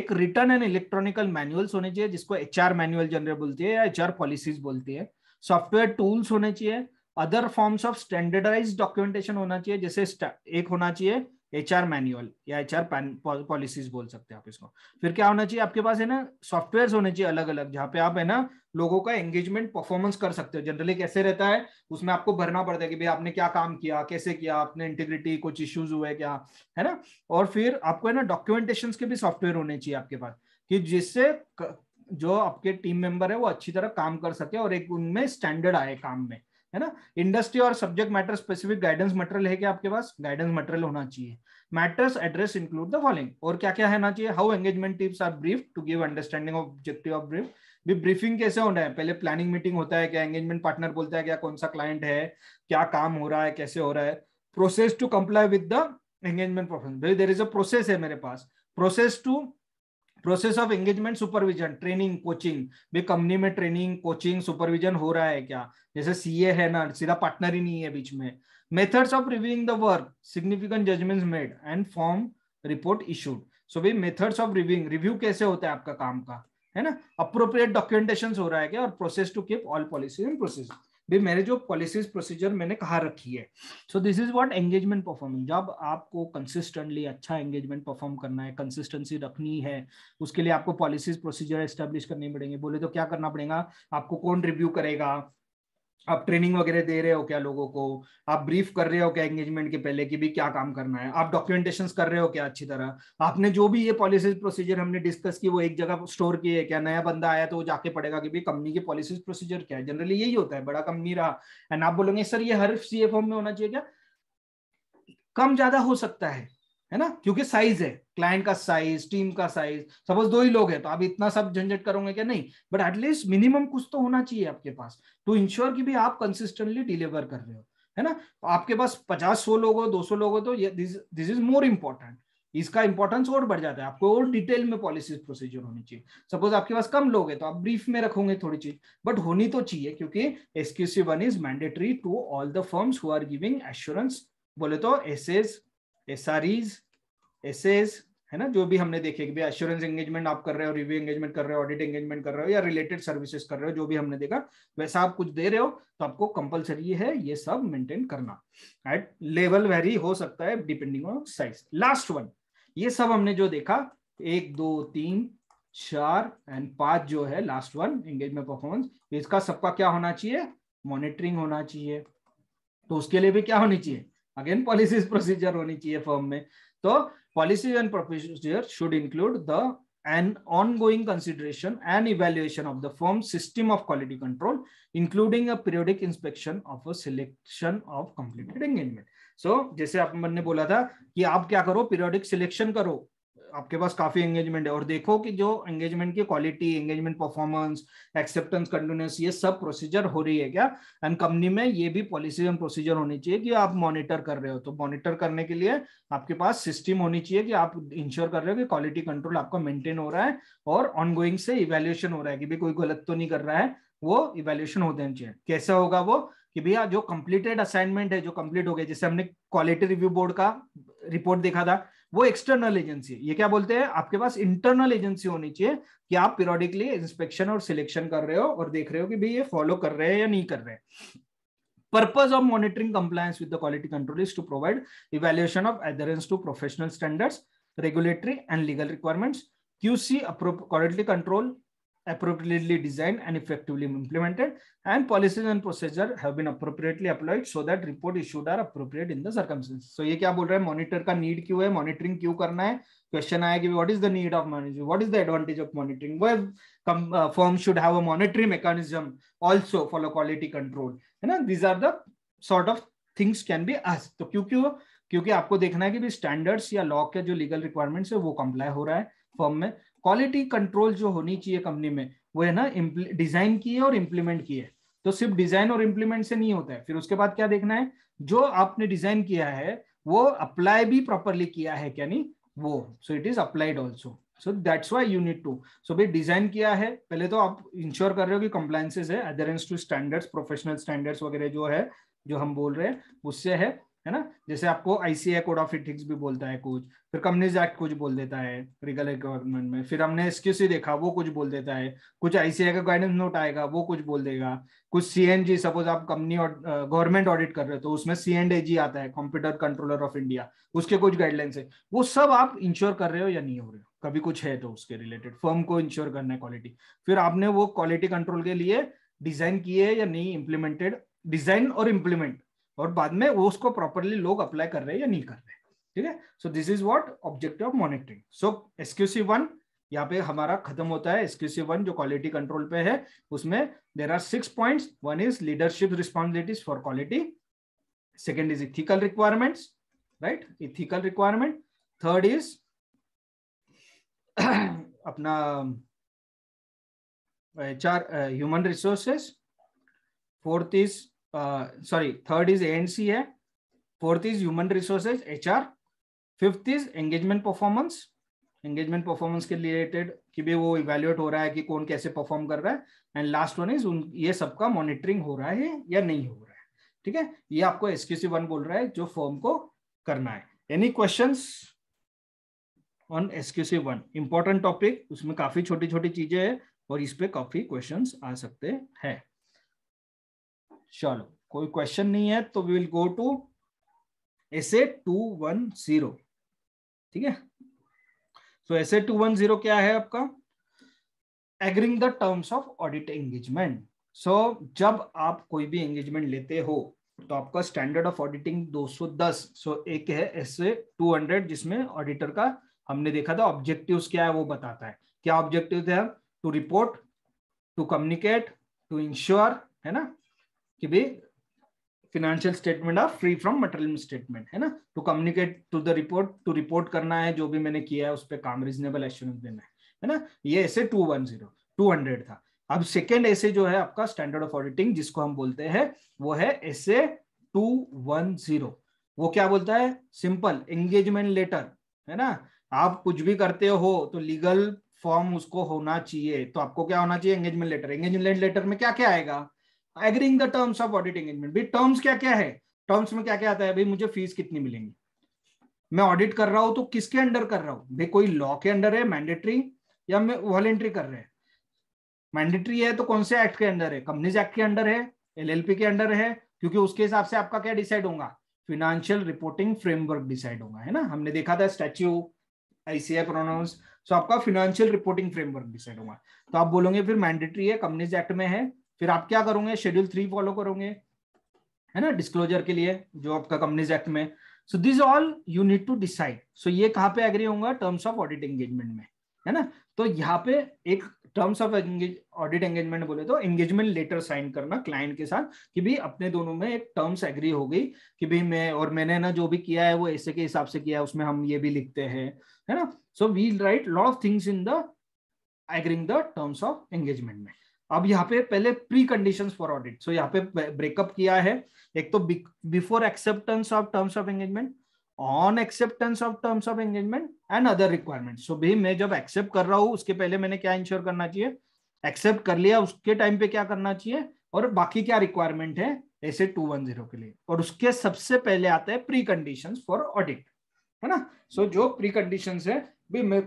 एक रिटर्न एंड इलेक्ट्रॉनिकल मैनुअल्स होने चाहिए जिसको एचआर मैनुअल जनरल बोलती है या एच आर पॉलिसीज बोलती है सॉफ्टवेयर टूल्स होने चाहिए other forms of standardize documentation होना चाहिए जैसे एक होना चाहिए एच आर मैनुअल या एच आर पॉलिसीज बोल सकते हैं आप इसको फिर क्या होना चाहिए आपके पास है ना सॉफ्टवेयर होने चाहिए अलग अलग जहाँ पे आप है ना लोगों का एंगेजमेंट परफॉर्मेंस कर सकते हो जनरली कैसे रहता है उसमें आपको भरना पड़ता है कि भाई आपने क्या काम किया कैसे किया आपने इंटीग्रिटी कुछ इश्यूज हुए क्या है ना और फिर आपको है ना डॉक्यूमेंटेशन के भी सॉफ्टवेयर होने चाहिए आपके पास कि जिससे जो आपके टीम मेंबर है वो अच्छी तरह काम कर सके और एक उनमें स्टैंडर्ड आए काम में है ना इंडस्ट्री और subject matter specific guidance material है क्या आपके पास गाइडेंस मटेरियल होना चाहिए matters address include the following और क्या क्या है ना चाहिए how engagement tips are brief to give understanding objective of brief भी ब्रीफिंग कैसे होना है पहले प्लानिंग मीटिंग होता है क्या एंगेजमेंट पार्टनर बोलता है क्या कौन सा क्लाइंट है क्या काम हो रहा है कैसे हो रहा है process to comply with the engagement profession there is a process है मेरे पास process to process of engagement supervision training coaching भी कंपनी में ट्रेनिंग कोचिंग सुपरविजन हो रहा है क्या जैसे सीए है ना सीधा पार्टनर ही नहीं है बीच में methods of reviewing the work significant judgements made and form report issued so भी मेथड्स ऑफ रिव्यूइंग रिव्यू कैसे होता है आपका काम का है ना अप्रोप्रिएट डॉक्यूमेंटेशन हो रहा है क्या और process to keep all policy and process भी मेरे जो पॉलिसीज प्रोसीजर मैंने कहा रखी है so this is what engagement performing जब आपको कंसिस्टेंटली अच्छा एंगेजमेंट परफॉर्म करना है कंसिस्टेंसी रखनी है उसके लिए आपको पॉलिसीज प्रोसीजर एस्टेब्लिश करने पड़ेंगे बोले तो क्या करना पड़ेगा आपको कौन रिव्यू करेगा आप ट्रेनिंग वगैरह दे रहे हो क्या लोगों को आप ब्रीफ कर रहे हो क्या एंगेजमेंट के पहले कि भी क्या काम करना है आप डॉक्यूमेंटेशन कर रहे हो क्या अच्छी तरह आपने जो भी ये पॉलिसीज प्रोसीजर हमने डिस्कस की वो एक जगह स्टोर किए है क्या नया बंदा आया तो वो जाके पड़ेगा कि भाई कंपनी की पॉलिसीज प्रोसीजर क्या है जनरली यही होता है बड़ा कंपनी रहा एंड आप बोलेंगे सर ये हर सी में होना चाहिए क्या कम ज्यादा हो सकता है है ना क्योंकि साइज है क्लाइंट का साइज टीम का साइज सपोज दो ही लोग हैं तो आप इतना सब झंझट करोगे क्या नहीं बट एटलीस्ट मिनिमम कुछ तो होना चाहिए आपके पास टू इंश्योर की भी आप कंसिस्टेंटली डिलीवर कर रहे हो है ना तो आपके पास पचास सौ लोग हो दो सौ लोग हो तो दिस इज मोर इम्पोर्टेंट इसका इंपॉर्टेंस और बढ़ जाता है आपको और डिटेल में पॉलिसी प्रोसीजर होनी चाहिए सपोज आपके पास कम लोग हैं तो आप ब्रीफ में रखोगे थोड़ी चीज बट होनी तो चाहिए क्योंकि SQC one is mandatory to all the firms who are giving assurance बोले तो एस एस एस है ना जो भी हमने देखे कि एश्योरेंस एंगेजमेंट आप कर रहे हो रिव्यू एंगेजमेंट कर रहे हो ऑडिट एंगेजमेंट कर रहे हो या रिलेटेड सर्विसेज कर रहे हो जो भी हमने देखा वैसा आप कुछ दे रहे हो तो आपको कंपलसरी है ये सब मेंटेन करना एट लेवल वेरी हो सकता है depending on size last one ये सब हमने जो देखा एक दो तीन चार एंड पांच जो है लास्ट वन एंगेजमेंट परफॉर्मेंस इसका सबका क्या होना चाहिए मॉनिटरिंग होना चाहिए तो उसके लिए भी क्या होनी चाहिए अगेन पॉलिसीज प्रोसीजर होनी चाहिए फर्म में तो policies and procedure should include the an ongoing consideration and evaluation of the form system of quality control including a periodic inspection of a selection of completed engagement so जैसे आप मन बोला था कि आप क्या करो पीरियोडिक सिलेक्शन करो आपके पास काफी एंगेजमेंट है और देखो कि जो एंगेजमेंट की quality engagement performance acceptance continuous ये सब प्रोसीजर हो रही है क्या एंड कंपनी में ये भी पॉलिसीज एंड प्रोसीजर होनी चाहिए कि आप मॉनिटर कर रहे हो तो मॉनिटर करने के लिए आपके पास सिस्टम होनी चाहिए कि आप इंश्योर कर रहे हो कि क्वालिटी कंट्रोल आपका मेंटेन हो रहा है और ऑनगोइंग से इवेल्युएशन हो रहा है कि भाई कोई गलत तो नहीं कर रहा है वो इवेल्युएशन हो देना चाहिए कैसे होगा वो कि भैया जो कंप्लीटेड असाइनमेंट है जो कंप्लीट हो गया जैसे हमने क्वालिटी रिव्यू बोर्ड का रिपोर्ट देखा था वो एक्सटर्नल एजेंसी ये क्या बोलते हैं आपके पास इंटरनल एजेंसी होनी चाहिए कि आप पीरियोडिकली इंस्पेक्शन और सिलेक्शन कर रहे हो और देख रहे हो कि भाई ये फॉलो कर रहे हैं या नहीं कर रहे purpose of monitoring compliance with the quality control is to provide evaluation of adherence to professional standards regulatory and legal requirements QC quality control appropriately designed and effectively implemented and policies and procedure have been appropriately applied so that report issued are appropriate in the circumstances so ye kya bol raha hai monitor ka need kyu hai monitoring kyu karna hai question aaya ki what is the need of monitoring what is the advantage of monitoring why uh, firm should have a monitoring mechanism also for the quality control hai na these are the sort of things can be asked to so, kyu kyu क्योंकि आपको देखना है कि भी standards या law के जो legal requirements है वो कंप्लाई हो रहा है फर्म में क्वालिटी कंट्रोल जो होनी चाहिए कंपनी में वो है ना डिजाइन की है और इम्प्लीमेंट की है तो सिर्फ डिजाइन और इम्प्लीमेंट से नहीं होता है फिर उसके बाद क्या देखना है जो आपने डिजाइन किया है वो अप्लाई भी प्रॉपरली किया है क्या नहीं वो so it is applied also so that's why unit two so भाई डिजाइन किया है पहले तो आप इंश्योर कर रहे हो कि कंप्लाइंसेज है adherence to standards professional standards वगैरह जो है जो हम बोल रहे हैं उससे है है ना जैसे आपको आईसीआई कोड ऑफ इथिक्स भी बोलता है कुछ फिर कम्युनिस्ट एक्ट कुछ बोल देता है रिगल गवर्नमेंट में फिर हमने एसक्यूसी देखा वो कुछ बोल देता है कुछ आईसीआई का गाइडेंस नोट आएगा वो कुछ बोल देगा कुछ सीएनजी सपोज आप कंपनी गवर्नमेंट ऑडिट कर रहे हो तो उसमें सीएनएजी आता है कंप्यूटर कंट्रोलर ऑफ इंडिया उसके कुछ गाइडलाइंस है वो सब आप इंश्योर कर रहे हो या नहीं हो रहे हो कभी कुछ है तो उसके रिलेटेड फर्म को इंश्योर करना है क्वालिटी फिर आपने वो क्वालिटी कंट्रोल के लिए डिजाइन किए या नहीं इम्प्लीमेंटेड डिजाइन और इम्प्लीमेंट और बाद में वो उसको प्रॉपरली लोग अप्लाई कर रहे हैं या नहीं कर रहे ठीक है so this is what objective of monitoring so SQC one यहाँ पे हमारा खत्म होता है एसक्यूसी वन जो क्वालिटी कंट्रोल पे है उसमें there are six point one is leadership responsibilities for quality second is ethical requirement right ethical requirement third is अपना H R human resources fourth is sorry third is ANC है fourth is human resources HR fifth is engagement performance engagement performance के related कि भी वो evaluate हो रहा है कि कौन कैसे परफॉर्म कर रहा है एंड लास्ट वन इज ये सबका मॉनिटरिंग हो रहा है या नहीं हो रहा है ठीक है ये आपको एसक्यूसी वन बोल रहा है जो फॉर्म को करना है any question on SQC one important topic उसमें काफी छोटी छोटी चीजें है और इस पे काफी क्वेश्चन आ सकते हैं चलो कोई क्वेश्चन नहीं है तो we will go to SA two one zero ठीक है so SA two one zero क्या है आपका agreeing the terms of audit engagement so जब आप कोई भी एंगेजमेंट लेते हो तो आपका standard of auditing 210 so so, एक है एस ए टू जिसमें ऑडिटर का हमने देखा था ऑब्जेक्टिव्स क्या है वो बताता है क्या ऑब्जेक्टिव है to report to communicate to ensure है ना कि भाई फिनेंशियल स्टेटमेंट आप फ्री फ्रॉम मटेरियल स्टेटमेंट है ना to communicate to the report to report करना है जो भी मैंने किया है उस पर काम रिजनेबल एश्योरेंस देना है है ना ये SA two one zero two hundred था अब सेकेंड ऐसे जो है आपका स्टैंडर्ड ऑफ ऑडिटिंग जिसको हम बोलते हैं वो है ऐसे टू वन जीरो वो क्या बोलता है सिंपल एंगेजमेंट लेटर है ना आप कुछ भी करते हो तो लीगल फॉर्म उसको होना चाहिए तो आपको क्या होना चाहिए एंगेजमेंट लेटर एंगेजमेंट लेटर में क्या क्या आएगा agreeing the terms of audit engagement भाई टर्म्स क्या क्या है टर्म्स में क्या क्या आता है भाई मुझे फीस कितनी मिलेंगी मैं ऑडिट कर रहा हूं तो किसके अंडर कर रहा हूं भाई कोई लॉ के अंडर है मैंडेटरी या मैं वॉलेंट्री कर रहे हैं मैंडेटरी है तो कौन से एक्ट के अंडर है कंपनीज एक्ट के अंडर है एलएलपी के अंडर है क्योंकि उसके हिसाब से आपका क्या डिसाइड होगा फिनेंशियल रिपोर्टिंग फ्रेमवर्क डिसाइड होगा है ना हमने देखा था स्टैच्यू आईसीआई प्रोनाउंस सो आपका फिनेंशियल रिपोर्टिंग फ्रेमवर्क डिसाइड होगा तो आप बोलोगे फिर मैंडेटरी है कंपनीज एक्ट में है फिर आप क्या करोगे शेड्यूल थ्री फॉलो करोगे है ना डिस्क्लोजर के लिए जो आपका कंपनीज एक्ट में so this all you need to decide so ये कहाँ पे एग्री होगा टर्म्स ऑफ ऑडिट एंगेजमेंट में है ना तो यहाँ पे एक टर्म्स ऑफ ऑडिट एंगेजमेंट बोले तो एंगेजमेंट लेटर साइन करना क्लाइंट के साथ कि भाई अपने दोनों में एक टर्म्स एग्री हो गई कि भाई मैं और मैंने ना जो भी किया है वो ऐसे के हिसाब से किया है उसमें हम ये भी लिखते हैं है ना so we write lot of things in the agreeing the terms of engagement में अब यहाँ पे पहले pre condition for audit so यहाँ पे ब्रेकअप किया है एक तो before acceptance of terms of engagement on acceptance of terms of engagement and other requirement so भाई मैं जब एक्सेप्ट कर रहा हूँ उसके पहले मैंने क्या इंश्योर करना चाहिए एक्सेप्ट कर लिया उसके टाइम पे क्या करना चाहिए और बाकी क्या रिक्वायरमेंट है ऐसे टू वन जीरो के लिए और उसके सबसे पहले आता है प्री कंडीशन फॉर ऑडिट है ना सो so, जो प्री कंडीशन है भी मैं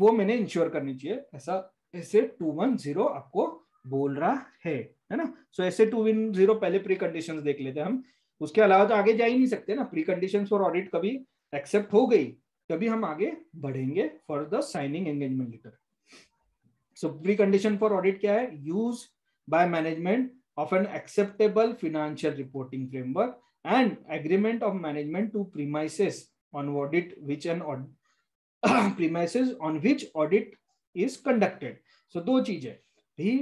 वो मैंने इंश्योर करनी चाहिए ऐसा ऐसे टू वन जीरो आपको बोल रहा है है ना so S SA two one zero पहले प्री कंडीशन देख लेते हैं हम उसके अलावा तो आगे जा ही नहीं सकते ना प्री कंडीशन फॉर ऑडिट कभी एक्सेप्ट हो गई तभी हम आगे बढ़ेंगे for the signing engagement letter so pre condition for audit क्या है use by management of an acceptable financial reporting framework and agreement of management to premises on audit which an audit premises on which audit is conducted so दो चीजें भी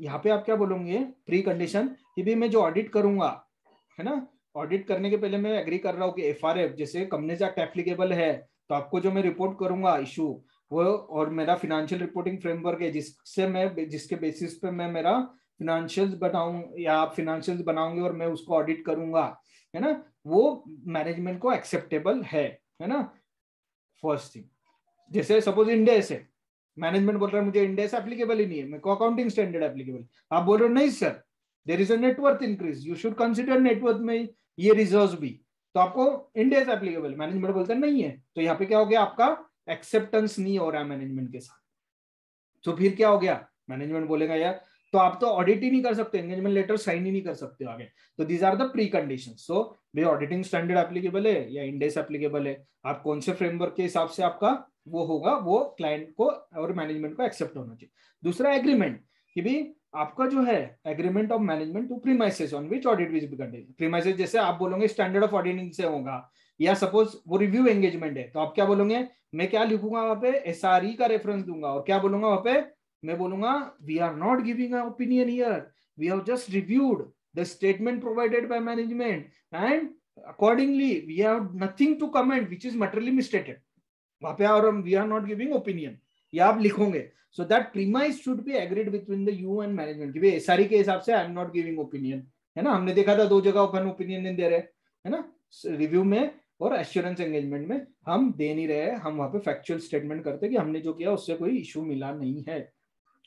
यहाँ पे आप क्या बोलोगे प्री कंडीशन कि भी मैं जो ऑडिट करूंगा है ना ऑडिट करने के पहले मैं एग्री कर रहा हूँ कि एफ आर एफ जैसे कंपनीज एक्ट एप्लीकेबल है तो आपको जो मैं रिपोर्ट करूंगा इशू वो और मेरा फिनेंशियल रिपोर्टिंग फ्रेमवर्क है जिससे मैं जिसके बेसिस पे मैं मेरा फिनेंशियल बनाऊं या आप फिनेंशियल बनाऊंगे और मैं उसको ऑडिट करूंगा है ना वो मैनेजमेंट को एक्सेप्टेबल है है ना फर्स्ट थिंग जैसे सपोज इंडिया से मैनेजमेंट बोल रहा है मुझे इंडेस एप्लीकेबल ही नहीं है मैं को अकाउंटिंग स्टैंडर्ड एप्लीकेबल आप बोल रहे हो नहीं sir there is net worth increase you should consider net worth में ये रिजर्व भी तो आपको इंडेस एप्लीकेबल मैनेजमेंट बोलते नहीं है तो यहाँ पे क्या हो गया आपका एक्सेप्टेंस नहीं हो रहा है मैनेजमेंट के साथ तो फिर क्या हो गया मैनेजमेंट बोलेगा यार तो आप तो ऑडिट ही नहीं कर सकते एंगेजमेंट लेटर साइन ही नहीं कर सकते आगे तो these are the precondition so भाई ऑडिटिंग स्टैंडर्ड एप्लीकेबल है या इंडेस एप्लीकेबल है आप कौन से फ्रेमवर्क के हिसाब से आपका वो होगा वो क्लाइंट को और मैनेजमेंट को एक्सेप्ट होना चाहिए दूसरा एग्रीमेंट कि भी आपका जो है agreement of management to premises on which audit which be condition premises जैसे आप बोलोगे स्टैंडर्ड ऑफ ऑडिटिंग से होगा या सपोज वो रिव्यू एंगेजमेंट है तो आप क्या बोलोगे मैं क्या लिखूंगा वहां पे एसआरई e का रेफरेंस दूंगा और क्या बोलूंगा वहां पे मैं बोलूंगा we are not giving opinion here we have just reviewed the statement provided by management and accordingly we have nothing to comment which is materially misstated वहां पे और we are not giving opinion ये आप लिखोगे so that premise should be agreed between the you and management कि SRE के हिसाब से I am not giving opinion है ना हमने देखा था दो जगह ओपन ओपिनियन नहीं दे रहे है ना रिव्यू में और एश्योरेंस एंगेजमेंट में हम दे नहीं रहे हम वहां पे फैक्चुअल स्टेटमेंट करते कि हमने जो किया उससे कोई इश्यू मिला नहीं है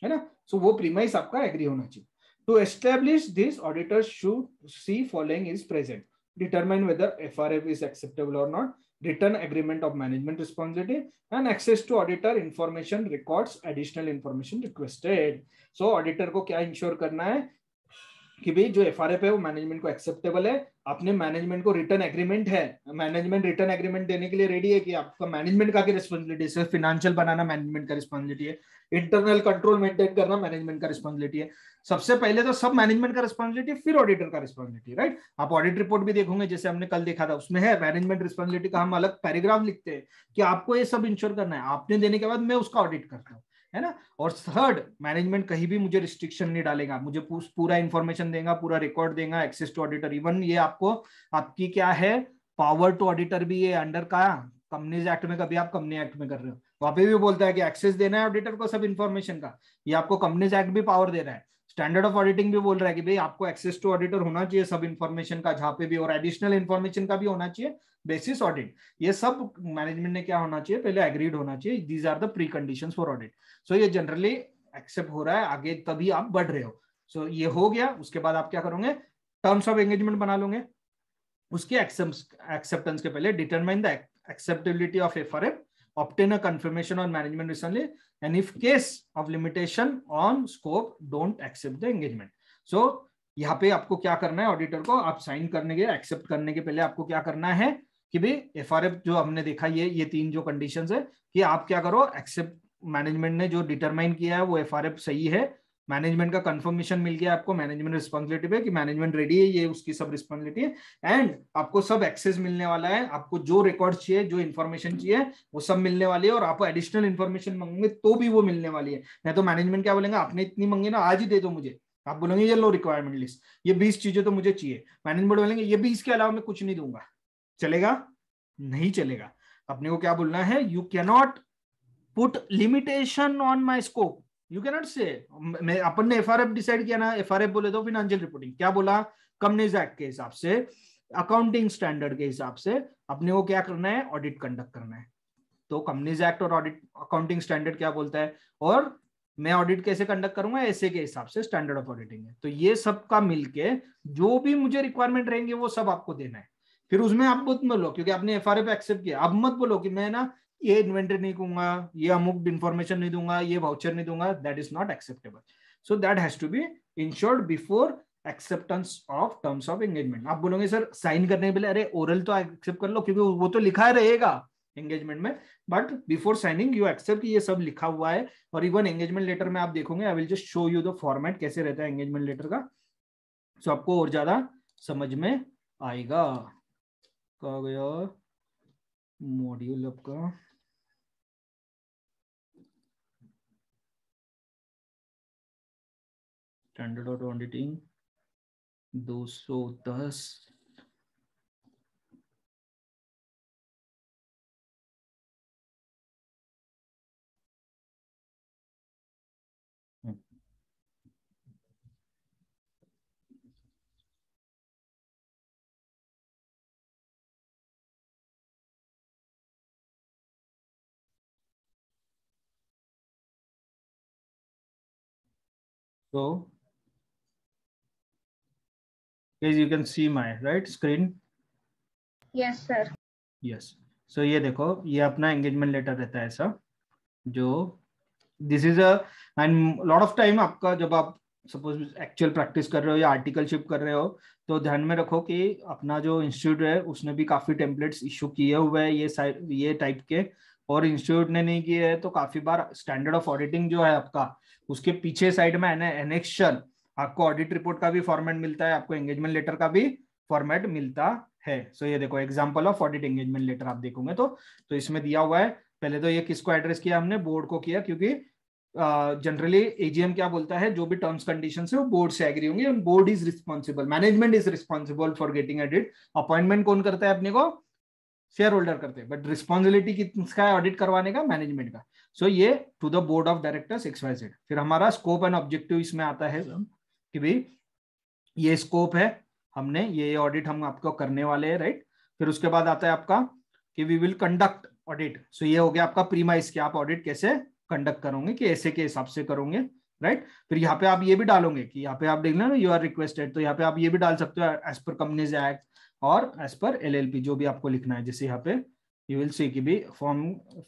है ना सो so, वो प्रीमाइस आपका एग्री होना चाहिए to establish this auditor should see following is present determine whether F R F is acceptable और not written agreement of management responsibility and access to auditor information records additional information requested so auditor को क्या ensure करना है कि भाई जो F है वो मैनेजमेंट को एक्सेप्टेबल है अपने मैनेजमेंट को रिटर्न एग्रीमेंट है मैनेजमेंट रिटर्न एग्रीमेंट देने के लिए रेडी है कि आपका मैनेजमेंट का रिस्पॉन्सिबिलिटी सिर्फ फिनेंशियल बनाना मैनेजमेंट का रिस्पॉन्सिबिलिटी है इंटरनल कंट्रोल मेंटेन करना मैनेजमेंट का रिस्पॉन्सिबिलिटी है सबसे पहले तो सब मैनेजमेंट का रिस्पॉन्सिबिलिटी फिर ऑडिटर का रिस्पॉन्सिबिलिटी राइट आप ऑडिट रिपोर्ट भी देखोगे जैसे हमने कल देखा था उसमें है मैनेजमेंट रिस्पॉन्सिबिलिटी का हम अलग पैराग्राफ लिखते हैं कि आपको ये सब इंश्योर करना है आपने देने के बाद मैं उसका ऑडिट करता हूँ है ना और थर्ड मैनेजमेंट कहीं भी मुझे रिस्ट्रिक्शन नहीं डालेगा मुझे पूरा इंफॉर्मेशन देगा पूरा रिकॉर्ड देगा एक्सेस टू ऑडिटर इवन ये आपको आपकी क्या है पावर टू ऑडिटर भी ये अंडर का कंपनीज एक्ट में कभी आप कंपनी एक्ट में कर रहे हो वहां पे भी बोलता है कि एक्सेस देना है ऑडिटर को सब इन्फॉर्मेशन का ये आपको कंपनीज एक्ट भी पावर दे रहा है स्टैंडर्ड ऑफ ऑडिटिंग भी बोल रहा है कि भाई आपको एक्सेस टू ऑडिटर होना चाहिए सब इन्फॉर्मेशन का जहाँ पे भी और एडिशनल इन्फॉर्मेशन का भी होना चाहिए बेसिस ऑडिट ये सब मैनेजमेंट ने क्या होना चाहिए पहले एग्रीड होना चाहिए these are the pre condition for audit so ये जनरली एक्सेप्ट हो रहा है आगे तभी आप बढ़ रहे हो सो so, ये हो गया उसके बाद आप क्या करोगे टर्म्स ऑफ एंगेजमेंट बना लोगे उसके एक्सेप्टेंस के पहले determine the acceptability of F R F obtain a confirmation on management recently, and if case of limitation on scope, don't accept the engagement. So यहाँ पे आपको क्या करना है ऑडिटर को आप साइन करने के एक्सेप्ट करने के पहले आपको क्या करना है कि भाई एफ जो हमने देखा ये ये तीन जो कंडीशन है कि आप क्या करो एक्सेप्ट मैनेजमेंट ने जो डिटरमाइन किया है वो एफ सही है मैनेजमेंट का कंफर्मेशन मिल गया आपको मैनेजमेंट रिस्पॉन्सिबिलिटी पे कि मैनेजमेंट रेडी है ये उसकी सब रिस्पॉन्सिबिलिटी है एंड आपको सब एक्सेस मिलने वाला है आपको जो रिकॉर्ड चाहिए जो इन्फॉर्मेशन चाहिए वो सब मिलने वाली है और आप एडिशनल इन्फॉर्मेशन मांगेंगे तो भी वो मिलने वाली है नहीं तो मैनेजमेंट क्या बोलेंगे आपने इतनी मांगी ना आज ही दे दो मुझे आप बोलेंगे ये लो रिक्वायरमेंट लिस्ट ये बीस चीजें तो मुझे चाहिए मैनेजमेंट बोलेंगे ये भी इसके अलावा मैं कुछ नहीं दूंगा चलेगा नहीं चलेगा अपने को क्या बोलना है you cannot put limitation on my scope you cannot say अपन ने एफ आर एफ डिसाइड किया ना एफ आर एफ बोले तो फिनेंशियल रिपोर्टिंग क्या बोला कमनेज एक्ट के हिसाब से अकाउंटिंग स्टैंडर्ड के हिसाब से अपने को क्या करना है ऑडिट कंडक्ट करना है तो कंपनीज एक्ट और ऑडिट अकाउंटिंग स्टैंडर्ड क्या बोलता है और मैं ऑडिट कैसे कंडक्ट करूंगा ऐसे के हिसाब से स्टैंडर्ड ऑफ ऑडिटिंग है तो ये सब का मिलके जो भी मुझे रिक्वायरमेंट रहेंगे वो सब आपको देना है फिर उसमें आप मत बोलो क्योंकि आपने एफ एक्सेप्ट किया अब मत बोलो कि मैं ना ये इन्वेंट्री नहीं दूंगा ये अमुक इन्फॉर्मेशन नहीं दूंगा ये वाउचर नहीं दूंगा that is not acceptable so that has to be insured before acceptance of terms of engagement आप बोलोगे सर साइन करने के पहले अरे ओरल तो एक्सेप्ट कर लो क्योंकि वो तो लिखा रहेगा एंगेजमेंट में but before signing you accept ये सब लिखा हुआ है और इवन एंगेजमेंट लेटर में आप देखोगे I will just show you the format कैसे रहता है एंगेजमेंट लेटर का सो so, आपको और ज्यादा समझ में आएगा कहा गया मॉड्यूल आपका standard auditing. Those so thus So guys you can see my right screen yes sir yes so ये देखो ये अपना engagement letter रहता है ऐसा जो this is a and lot of time आपका जब आप सपोज एक्चुअल प्रैक्टिस कर रहे हो या आर्टिकलशिप कर रहे हो तो ध्यान में रखो कि अपना जो इंस्टीट्यूट है उसने भी काफी टेम्पलेट्स इशू किए हुए हैं ये ये टाइप के और इंस्टीट्यूट ने नहीं किए है तो काफी बार स्टैंडर्ड ऑफ ऑडिटिंग जो है आपका उसके पीछे साइड में एनेक्शन आपको ऑडिट रिपोर्ट का भी फॉर्मेट मिलता है आपको एंगेजमेंट लेटर का भी फॉर्मेट मिलता है सो so, ये देखो example of audit engagement letter आप देखोगे तो तो इसमें दिया हुआ है पहले तो ये किसको एड्रेस किया हमने बोर्ड को किया क्योंकि जनरली uh, एजीएम क्या बोलता है जो भी टर्म्स कंडीशन है वो बोर्ड से एग्री होंगे board is responsible management is responsible for getting audit appointment कौन करता है अपने को शेयर होल्डर करते हैं बट रिस्पॉन्सिबिलिटी किसका है ऑडिट करवाने का मैनेजमेंट का सो so, ये to the board of directors XYZ फिर हमारा स्कोप एंड ऑब्जेक्टिव इसमें आता है कि भाई ये स्कोप है हमने ये ऑडिट हम आपको करने वाले हैं राइट फिर उसके बाद आता है आपका कि we will conduct audit so ये हो गया आपका प्रीमाइस कि आप ऑडिट कैसे कंडक्ट करोगे कि ऐसे के हिसाब से करोगे राइट फिर यहाँ पे आप ये भी डालोगे कि यहाँ पे आप देख लेना यू आर रिक्वेस्टेड तो यहाँ पे आप ये भी डाल सकते हो एज पर कंपनीज एक्ट और एज पर एल जो भी आपको लिखना है जैसे यहाँ पे यू विल सी की भी फॉर्म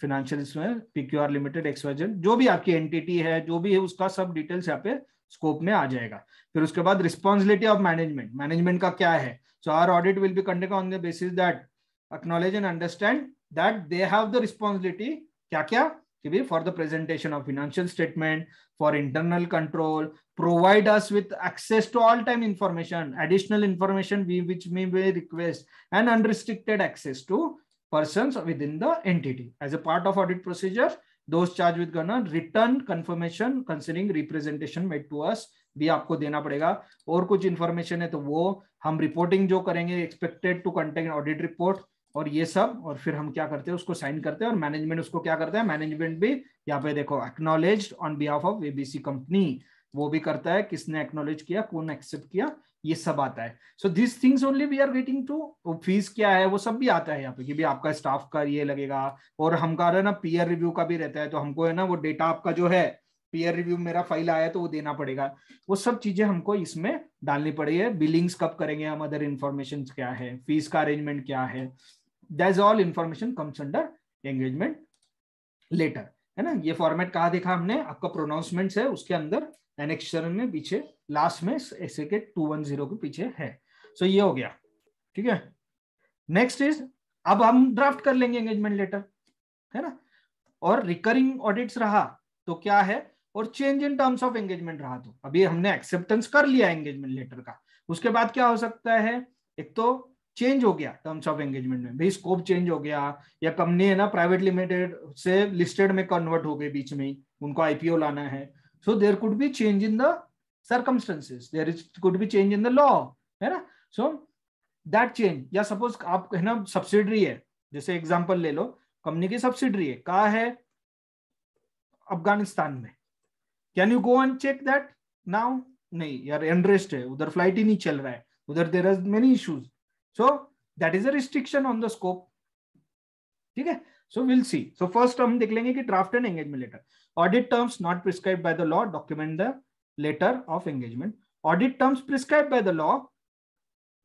फिनेंशियल पीक्यूआर लिमिटेड एक्सवाइजन जो भी आपकी एंटिटी है जो भी है उसका सब डिटेल्स यहाँ पे स्कोप में आ जाएगा फिर उसके बाद रिस्पॉन्सिबिलिटी ऑफ मैनेजमेंट मैनेजमेंट का क्या है so our audit will be conduct on the basis that acknowledge and understand that they have the responsibility क्या क्या for the presentation of financial statement for internal control provide us with access to all time information additional information we which may be request and unrestricted access to persons within the entity. As a part of audit procedure, those charged with गणन return confirmation concerning representation made to us भी आपको देना पड़ेगा और कुछ information है तो वो हम रिपोर्टिंग जो करेंगे expected to contact audit report और ये सब और फिर हम क्या करते हैं उसको साइन करते हैं और मैनेजमेंट उसको क्या करता है मैनेजमेंट भी यहाँ पे देखो acknowledge on behalf of ABC company वो भी करता है किसने एक्नोलेज किया कौन एक्सेप्ट किया ये सब आता है so this things only we are waiting to fees क्या है वो सब भी आता है यहाँ पे कि भी आपका स्टाफ का ये लगेगा और हमका ना पीयर रिव्यू का भी रहता है तो हमको है ना वो डेटा आपका जो है पीयर रिव्यू मेरा फाइल आया तो वो देना पड़ेगा वो सब चीजें हमको इसमें डालनी पड़ी है बिलिंग्स कब करेंगे हम अदर इन्फॉर्मेशन क्या है फीस का अरेंजमेंट क्या है that's all information comes under engagement letter है ना ये फॉर्मेट कहा देखा हमने आपका प्रोनाउंसमेंट है उसके अंदर नेक्स्ट चरण में पीछे लास्ट में ऐसे के टू वन जीरो के पीछे है सो so, ये हो गया ठीक है नेक्स्ट इज अब हम ड्राफ्ट कर लेंगे एंगेजमेंट लेटर है ना और रिकरिंग ऑडिट्स रहा तो क्या है और change in terms of engagement रहा तो अभी हमने एक्सेप्टेंस कर लिया एंगेजमेंट लेटर का उसके बाद क्या हो सकता है एक तो चेंज हो गया टर्म्स ऑफ एंगेजमेंट में भाई स्कोप चेंज हो गया या कंपनी है ना प्राइवेट लिमिटेड से लिस्टेड में कन्वर्ट हो गए बीच में उनको आईपीओ लाना है so there could be change in the circumstances there is could be change in the law है ना so that change या suppose आप है ना subsidiary है जैसे example ले लो कंपनी की सब्सिडरी है कहा है अफगानिस्तान में can you go and check that now नहीं यार एनरेस्ट है उधर फ्लाइट ही नहीं चल रहा है उधर there are many issues so that is a restriction on the scope ठीक है so will see so first हम देख लेंगे कि draft and engagement letter Audit terms not prescribed by the law, document the letter of engagement. Audit terms prescribed by the law,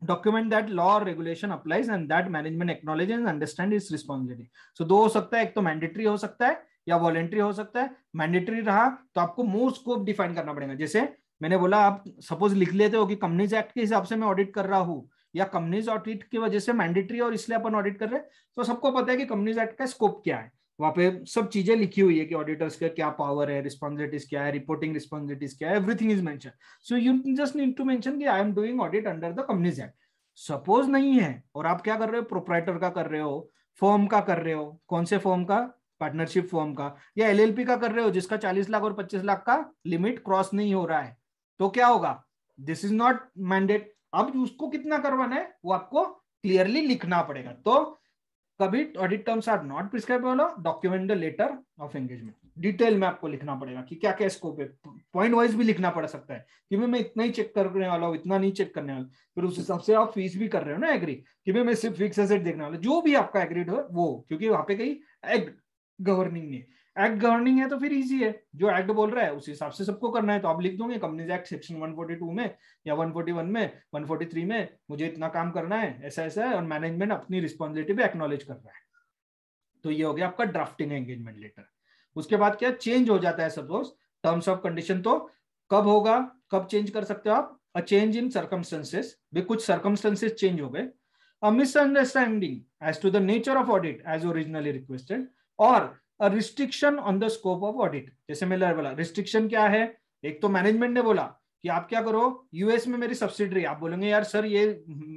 document that law or regulation applies and that management acknowledges and understand its responsibility. So do ho sakta hai ek to mandatory ho sakta hai ya voluntary ho sakta hai mandatory raha to aapko more scope define karna padega jaise मैंने बोला आप suppose लिख लेते हो कि companies act के हिसाब से मैं ऑडिट कर रहा हूँ या कंपनीज ऑडिट की वजह से मैंडेटरी और इसलिए अपन ऑडिट कर रहे हैं तो सबको पता है कि कंपनीज एक्ट का स्कोप क्या है वहाँ पे सब चीजें लिखी हुई है कि ऑडिटर्स का क्या पावर है रिस्पॉन्सिबिलिटीज क्या है रिपोर्टिंग रिस्पॉन्सिबिलिटीज क्या है everything is mention so you just need to mention कि I am doing audit under the companies act suppose नहीं है और आप क्या कर रहे हो प्रोपराइटर का कर रहे हो फॉर्म का कर रहे हो कौन से फॉर्म का पार्टनरशिप फॉर्म का या एल का कर रहे हो जिसका चालीस लाख और पच्चीस लाख का लिमिट क्रॉस नहीं हो रहा है तो क्या होगा दिस इज नॉट मैंडेट अब उसको कितना करवाना है वो आपको क्लियरली लिखना पड़ेगा तो कभी audit terms are not prescribable document the letter of engagement detail में आपको लिखना पड़ेगा कि क्या क्या स्कोप है पॉइंट वाइज भी लिखना पड़ सकता है कि भाई मैं इतना ही चेक करने वाला हूँ इतना नहीं चेक करने वाला फिर उस हिसाब से आप फीस भी कर रहे हो ना एग्री कि भाई मैं सिर्फ फिक्स एसेट देखने वाला जो भी आपका एग्रीड हो वो क्योंकि वहां पे कहीं गवर्निंग नहीं एक्ट गवर्निंग है तो फिर इजी है जो एक्ट बोल रहा है उस हिसाब से सबको करना है तो आप लिख दोगे कंपनीज एक्ट सेक्शन 142 में या 141 में 143 में मुझे इतना काम करना है ऐसा ऐसा है और मैनेजमेंट अपनी रिस्पॉन्सिबिलिटी पे एक्नोलेज कर रहा है तो ये हो गया आपका ड्राफ्टिंग एंगेजमेंट लेटर उसके बाद क्या चेंज हो जाता है सपोज टर्म्स ऑफ कंडीशन तो कब होगा कब चेंज कर सकते हो आप अ चेंज इन सर्कमस्टेंसेस भी कुछ सर्कमस्टेंसेस चेंज हो गए a misunderstanding as to the nature of audit as originally requested और restriction on the scope of audit जैसे मिलर बोला रिस्ट्रिक्शन क्या है एक तो मैनेजमेंट ने बोला कि आप क्या करो यूएस में मेरी सब्सिडरी आप बोलेंगे यार सर ये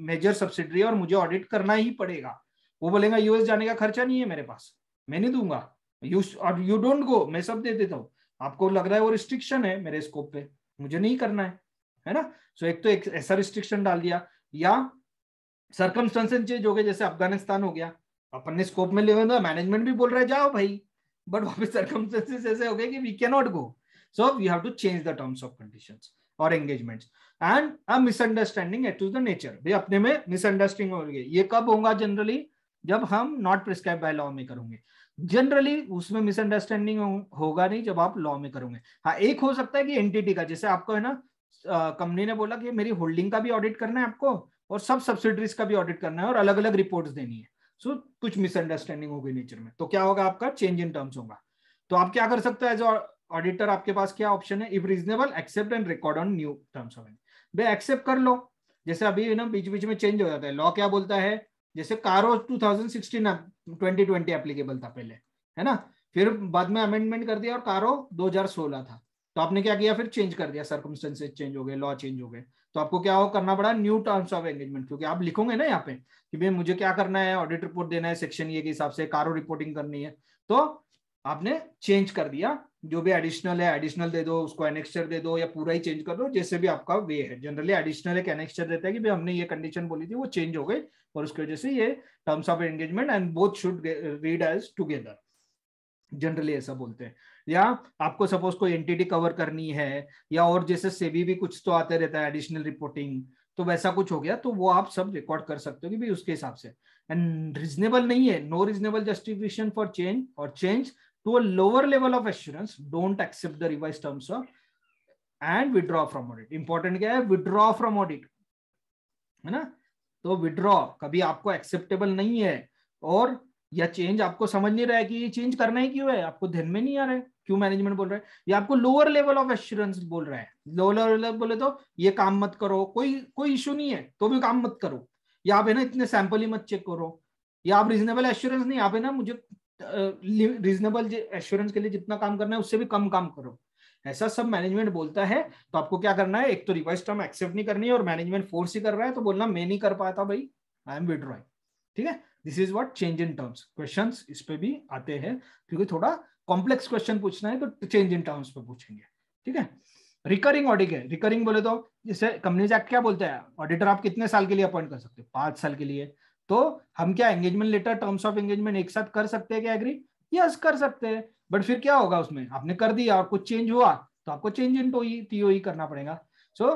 मेजर सब्सिडरी है और मुझे ऑडिट करना ही पड़ेगा वो बोलेगा यूएस जाने का खर्चा नहीं है मेरे पास मैं नहीं दूंगा यू और यू डोंट गो मैं सब दे देता हूँ आपको लग रहा है वो रिस्ट्रिक्शन है मेरे स्कोप पे मुझे नहीं करना है है ना सो so, एक तो एक ऐसा रिस्ट्रिक्शन डाल दिया या सर्कमस्टेंसेज चेंज हो गए जैसे अफगानिस्तान हो गया अपन ने स्कोप में ले मैनेजमेंट भी बोल रहा है जाओ भाई बट वापस सर्कमस्टेंसेस ऐसे हो गए कि we can not go so we have to change the terms of conditions और engagements and a misunderstanding at to the nature भाई अपने में मिसअंडरस्टैंडिंग हो गई ये कब होगा जनरली जब हम नॉट प्रिस्क्राइब बाय लॉ में करेंगे जनरली उसमें मिसअंडरस्टैंडिंग होगा नहीं जब आप लॉ में करोगे हाँ एक हो सकता है कि एंटिटी का जैसे आपको है ना कंपनी ने बोला कि मेरी होल्डिंग का भी ऑडिट करना है आपको और सब सब्सिडरीज का भी ऑडिट करना है और अलग अलग रिपोर्ट्स देनी है सो so, कुछ मिसअंडरस्टैंडिंग होगी नेचर में तो क्या होगा आपका चेंज इन टर्म्स होगा तो आप क्या कर सकते हैं एज ऑडिटर आपके पास क्या ऑप्शन है if reasonable accept and record on new terms of भाई एक्सेप्ट कर लो जैसे अभी ना बीच बीच में चेंज हो जाता है लॉ क्या बोलता है जैसे कारो 2016 2020 एप्लीकेबल था पहले है ना फिर बाद में अमेंडमेंट कर दिया और कारो 2016 था तो आपने क्या किया फिर चेंज कर दिया सर्कमस्टेंसेज चेंज हो गए लॉ चेंज हो गए तो आपको क्या हो करना पड़ा न्यू टर्म्स ऑफ एंगेजमेंट क्योंकि आप लिखोगे ना यहाँ पे कि भाई मुझे क्या करना है ऑडिट रिपोर्ट देना है सेक्शन ये के हिसाब से कारो रिपोर्टिंग करनी है तो आपने चेंज कर दिया जो भी एडिशनल है एडिशनल दे दो उसको एनेक्स्चर दे दो या पूरा ही चेंज कर दो जैसे भी आपका वे है जनरली एडिशनल एक एनेक्स्चर देता है कि भाई हमने ये कंडीशन बोली थी वो चेंज हो गई और उसकी वजह से ये terms of engagement and both should read as together generally ऐसा बोलते हैं या आपको सपोज कोई एंटिटी कवर करनी है या और जैसे सेबी भी कुछ तो आते रहता है एडिशनल रिपोर्टिंग तो वैसा कुछ हो गया तो वो आप सब रिकॉर्ड कर सकते हो कि भाई उसके हिसाब से एंड रिजनेबल नहीं है no reasonable justification for change और change to a lower level of assurance don't accept the revise terms of and withdraw from audit important क्या है विड्रॉ फ्रॉम ऑडिट है ना तो विड्रॉ कभी आपको एक्सेप्टेबल नहीं है और या चेंज आपको समझ नहीं रहा है कि ये चेंज करना ही क्यों है आपको ध्यान में नहीं आ रहा है क्यों मैनेजमेंट बोल रहा है या आपको लोअर लेवल ऑफ एश्योरेंस बोल रहा है लोअर लेवल बोले तो ये काम मत करो कोई कोई इश्यू नहीं है तो भी काम मत करो या आप है ना इतने सैंपल ही मत चेक करो या आप रीजनेबल एश्योरेंस नहीं आप है ना मुझे रीजनेबल एश्योरेंस के लिए जितना काम करना है उससे भी कम काम करो ऐसा सब मैनेजमेंट बोलता है तो आपको क्या करना है एक तो रिवाइज टर्म एक्सेप्ट नहीं करनी है और मैनेजमेंट फोर्स ही कर रहा है तो बोलना मैं नहीं कर पाया था भाई आई एम विड्रॉइंग ठीक है this is what change in terms question इस पे भी आते हैं क्योंकि थोड़ा कॉम्प्लेक्स क्वेश्चन पूछना है तो चेंज इन टर्म्स पे पूछेंगे ठीक है रिकरिंग ऑडिट है रिकरिंग बोले तो जैसे कंपनीज एक्ट क्या बोलता है ऑडिटर आप कितने साल के लिए अपॉइंट कर सकते हैं पांच साल के लिए तो हम क्या engagement letter terms of engagement एक साथ कर सकते हैं क्या एग्री यस कर सकते हैं बट फिर क्या होगा उसमें आपने कर दिया और कुछ चेंज हुआ तो आपको चेंज इन टीओ करना पड़ेगा so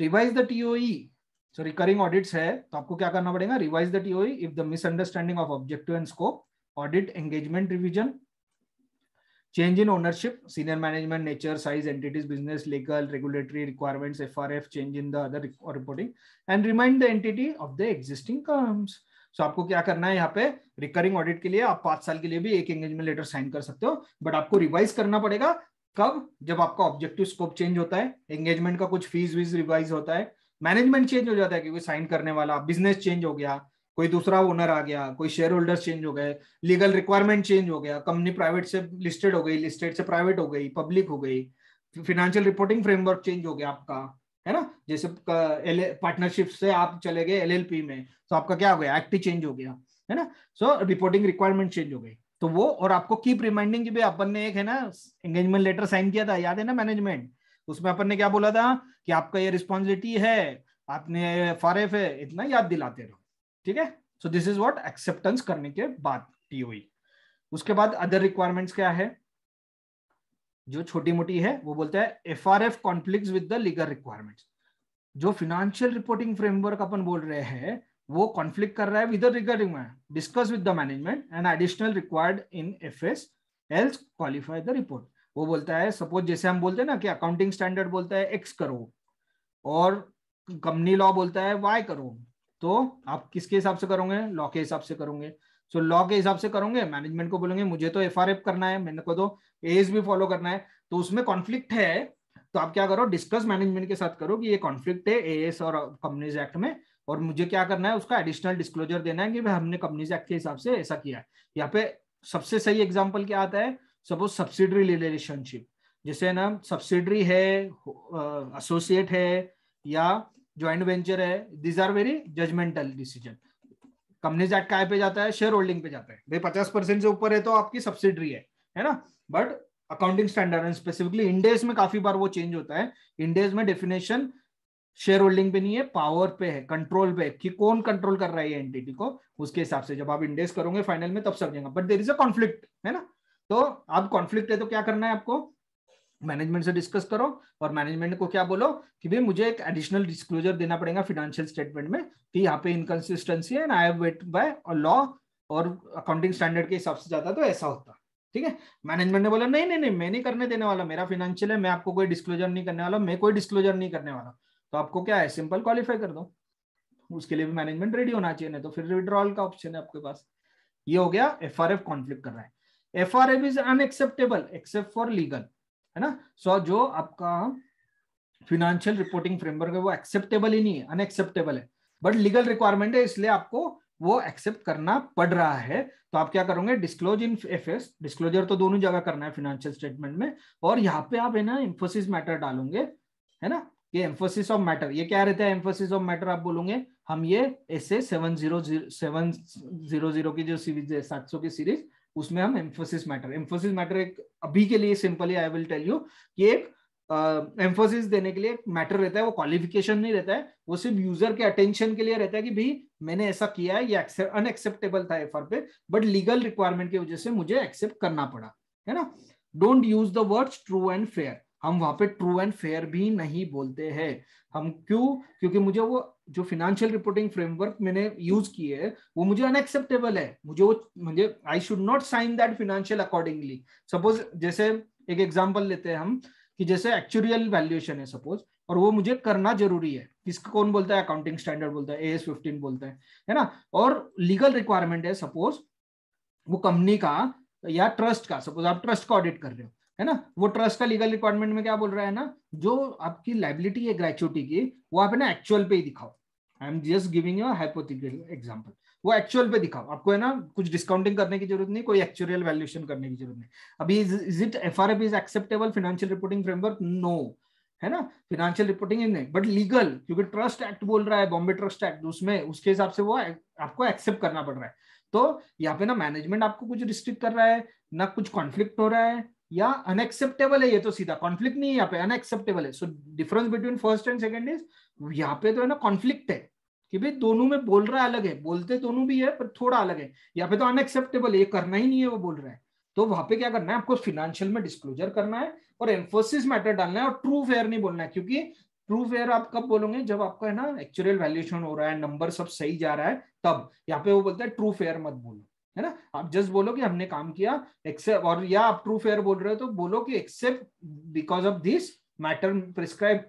revise the TO so recurring audits है तो आपको क्या करना पड़ेगा revise the TOE if the misunderstanding of objective and scope audit engagement revision change in ownership senior management nature size entities business legal regulatory requirements if change in the other reporting and remind the entity of the existing terms so आपको क्या करना है यहाँ पे recurring audit के लिए आप पांच साल के लिए भी एक एंगेजमेंट लेटर साइन कर सकते हो बट आपको रिवाइज करना पड़ेगा कब जब आपका ऑब्जेक्टिव स्कोप चेंज होता है एंगेजमेंट का कुछ फीस वीज रिवाइज होता है मैनेजमेंट चेंज हो जाता है क्योंकि साइन करने वाला बिजनेस चेंज हो गया कोई दूसरा ओनर आ गया कोई शेयर होल्डर चेंज हो गए लीगल रिक्वायरमेंट चेंज हो गया कंपनी प्राइवेट से लिस्टेड हो गई लिस्टेड से प्राइवेट हो गई पब्लिक हो गई फिनेंशियल रिपोर्टिंग फ्रेमवर्क चेंज हो गया आपका है ना जैसे पार्टनरशिप से आप चले गए एल में तो आपका क्या हो गया एक्ट चेंज हो गया है ना सो रिपोर्टिंग रिक्वायरमेंट चेंज हो गई तो वो और आपको कीप रिमाइंडिंग की भी अपन ने एक है ना एंगेजमेंट लेटर साइन किया था याद है ना मैनेजमेंट उसमें अपन ने क्या बोला था कि आपका ये रिस्पॉन्सिबिलिटी है आपने फार एफ है इतना याद दिलाते रहो ठीक है so this is what acceptance करने के बाद टीओई उसके बाद अदर रिक्वायरमेंट्स क्या है जो छोटी मोटी है वो बोलता है F R F conflict with the legal requirement जो फिनेंशियल रिपोर्टिंग फ्रेमवर्क अपन बोल रहे हैं वो कॉन्फ्लिक्ट कर रहा है with regarding discuss with the management and additional required in F S else qualify the report वो बोलता है सपोज जैसे हम बोलते हैं ना कि अकाउंटिंग स्टैंडर्ड बोलता है एक्स करो और कंपनी लॉ बोलता है वाई करो तो आप किसके हिसाब से करोगे लॉ के हिसाब से करोगे सो लॉ के हिसाब से करोगे मैनेजमेंट को बोलेंगे मुझे तो एफ करना है मैंने को तो एज भी फॉलो करना है तो उसमें कॉन्फ्लिक्ट है तो आप क्या करो डिस्कस मैनेजमेंट के साथ करो कि ये कॉन्फ्लिक्ट है एएस और कंपनीज एक्ट में और मुझे क्या करना है उसका एडिशनल डिस्क्लोजर देना है कि भाई हमने कंपनीज एक्ट के हिसाब से ऐसा किया है यहाँ पे सबसे सही एग्जाम्पल क्या आता है सपोज सब्सिडरी रिलेशनशिप जैसे ना सब्सिडरी है एसोसिएट है या ज्वाइंट वेंचर है these are very judgemental decision companies act का पे जाता है शेयर होल्डिंग पे जाता है भाई पचास परसेंट से ऊपर है तो आपकी सब्सिडरी है है ना but accounting standard specifically Ind AS में काफी बार वो चेंज होता है इंडेज में डेफिनेशन शेयर होल्डिंग पे नहीं है पावर पे है कंट्रोल पे कि कौन कंट्रोल कर रहा है एंटिटी को उसके हिसाब से जब आप इंडेस करोगे फाइनल में तब समझेगा but there is a conflict है ना तो अब कॉन्फ्लिक्ट है तो क्या करना है आपको मैनेजमेंट से डिस्कस करो और मैनेजमेंट को क्या बोलो कि भाई मुझे एक एडिशनल डिस्क्लोजर देना पड़ेगा फिनेंशियल स्टेटमेंट में कि यहाँ पे इनकन्सिस्टेंसी है आई वेट बाय लॉ और अकाउंटिंग स्टैंडर्ड के हिसाब से ज्यादा तो ऐसा होता ठीक है मैनेजमेंट ने बोला नहीं नहीं नहीं मैं नहीं करने देने वाला मेरा फिनेंशियल है मैं आपको कोई डिस्क्लोजर नहीं करने वाला मैं कोई डिस्क्लोजर नहीं करने वाला तो आपको क्या है सिंपल क्वालिफाई कर दो उसके लिए भी मैनेजमेंट रेडी होना चाहिए नहीं तो फिर विड्रॉल का ऑप्शन है आपके पास ये हो गया एफ आर एफ कॉन्फ्लिक्ट कर रहा है F R F is unacceptable except for legal है ना सो so, जो आपका फिनेंशियल रिपोर्टिंग फ्रेमवर्क है वो एक्सेप्टेबल ही नहीं है अनएक्सेप्टेबल है बट लीगल रिक्वायरमेंट है इसलिए आपको वो एक्सेप्ट करना पड़ रहा है तो आप क्या करोगे डिस्क्लोज इन एफ एस डिस्क्लोजर तो दोनों जगह करना है फिनेंशियल स्टेटमेंट में और यहाँ पे आप है ना इन्फोसिस मैटर डालोगे है ना ये एम्फोसिस ऑफ मैटर ये क्या रहता है एम्फोसिस ऑफ मैटर आप बोलोगे हम ये S A seven zero seven zero zero की जो सीरीज है सात सौ की सीरीज उसमें हम एम्फोसिस मैटर एम्फोसिस मैटर एक अभी के लिए simply I will tell you कि एक एम्फोसिस uh, देने के लिए मैटर रहता है वो क्वालिफिकेशन नहीं रहता है वो सिर्फ यूजर के अटेंशन के लिए रहता है कि भाई मैंने ऐसा किया है ये अनएक्सेप्टेबल था एफ पे बट लीगल रिक्वायरमेंट की वजह से मुझे एक्सेप्ट करना पड़ा है ना don't use the word true and fair हम वहां पे ट्रू एंड फेयर भी नहीं बोलते हैं हम क्यों क्योंकि मुझे वो जो फिनेंशियल रिपोर्टिंग फ्रेमवर्क मैंने यूज की है वो मुझे अनएक्सेप्टेबल है मुझे वो मुझे I should not sign that financial accordingly suppose जैसे एक एग्जांपल लेते हैं हम कि जैसे एक्चुअल वैल्यूएशन है सपोज और वो मुझे करना जरूरी है किसको कौन बोलता है अकाउंटिंग स्टैंडर्ड बोलता है एस फिफ्टीन बोलता है है ना और लीगल रिक्वायरमेंट है सपोज वो कंपनी का या ट्रस्ट का सपोज आप ट्रस्ट का ऑडिट कर रहे हो है ना वो ट्रस्ट का लीगल रिक्वायरमेंट में क्या बोल रहा है ना जो आपकी लाइबिलिटी है ग्रेचुअटी की वो आप है ना एक्चुअल पे ही दिखाओ I am just giving hypothetical example वो एक्चुअल पे दिखाओ आपको है ना कुछ डिस्काउंटिंग करने की जरूरत नहीं कोई एक्चुअल वैल्यूएशन करने की जरूरत नहीं अभी is it F R F is acceptable financial reporting framework no है ना फाइनेंशियल रिपोर्टिंग नहीं बट लीगल क्योंकि ट्रस्ट एक्ट बोल रहा है बॉम्बे ट्रस्ट एक्ट उसमें उसके हिसाब से वो आपको एक्सेप्ट करना पड़ रहा है तो यहाँ पे ना मैनेजमेंट आपको कुछ रिस्ट्रिक्ट कर रहा है ना कुछ कॉन्फ्लिक्ट हो रहा है या अनएक्सेप्टेबल है ये तो सीधा कॉन्फ्लिक्ट नहीं है यहाँ पे अनएक्सेप्टेबल है so difference between first and second is यहाँ पे तो है ना कॉन्फ्लिक्ट है कि भाई दोनों में बोल रहा है अलग है बोलते दोनों भी है पर थोड़ा अलग है यहाँ पे तो अनएक्सेप्टेबल ये करना ही नहीं है वो बोल रहा है तो वहां पे क्या करना है आपको फिनेंशियल में डिस्क्लोजर करना है और एम्फोसिस मैटर डालना है और ट्रू फेयर नहीं बोलना है क्योंकि ट्रू फेयर आप कब बोलोगे जब आपका है ना एक्चुअल वैल्यूएशन हो रहा है नंबर सब सही जा रहा है तब यहाँ पे वो बोलता है ट्रू फेयर मत बोलो है ना आप जस्ट बोलो कि हमने काम किया एक्सेप्ट और या आप ट्रू फेयर बोल रहे हो तो बोलो कि accept because of this matter prescribe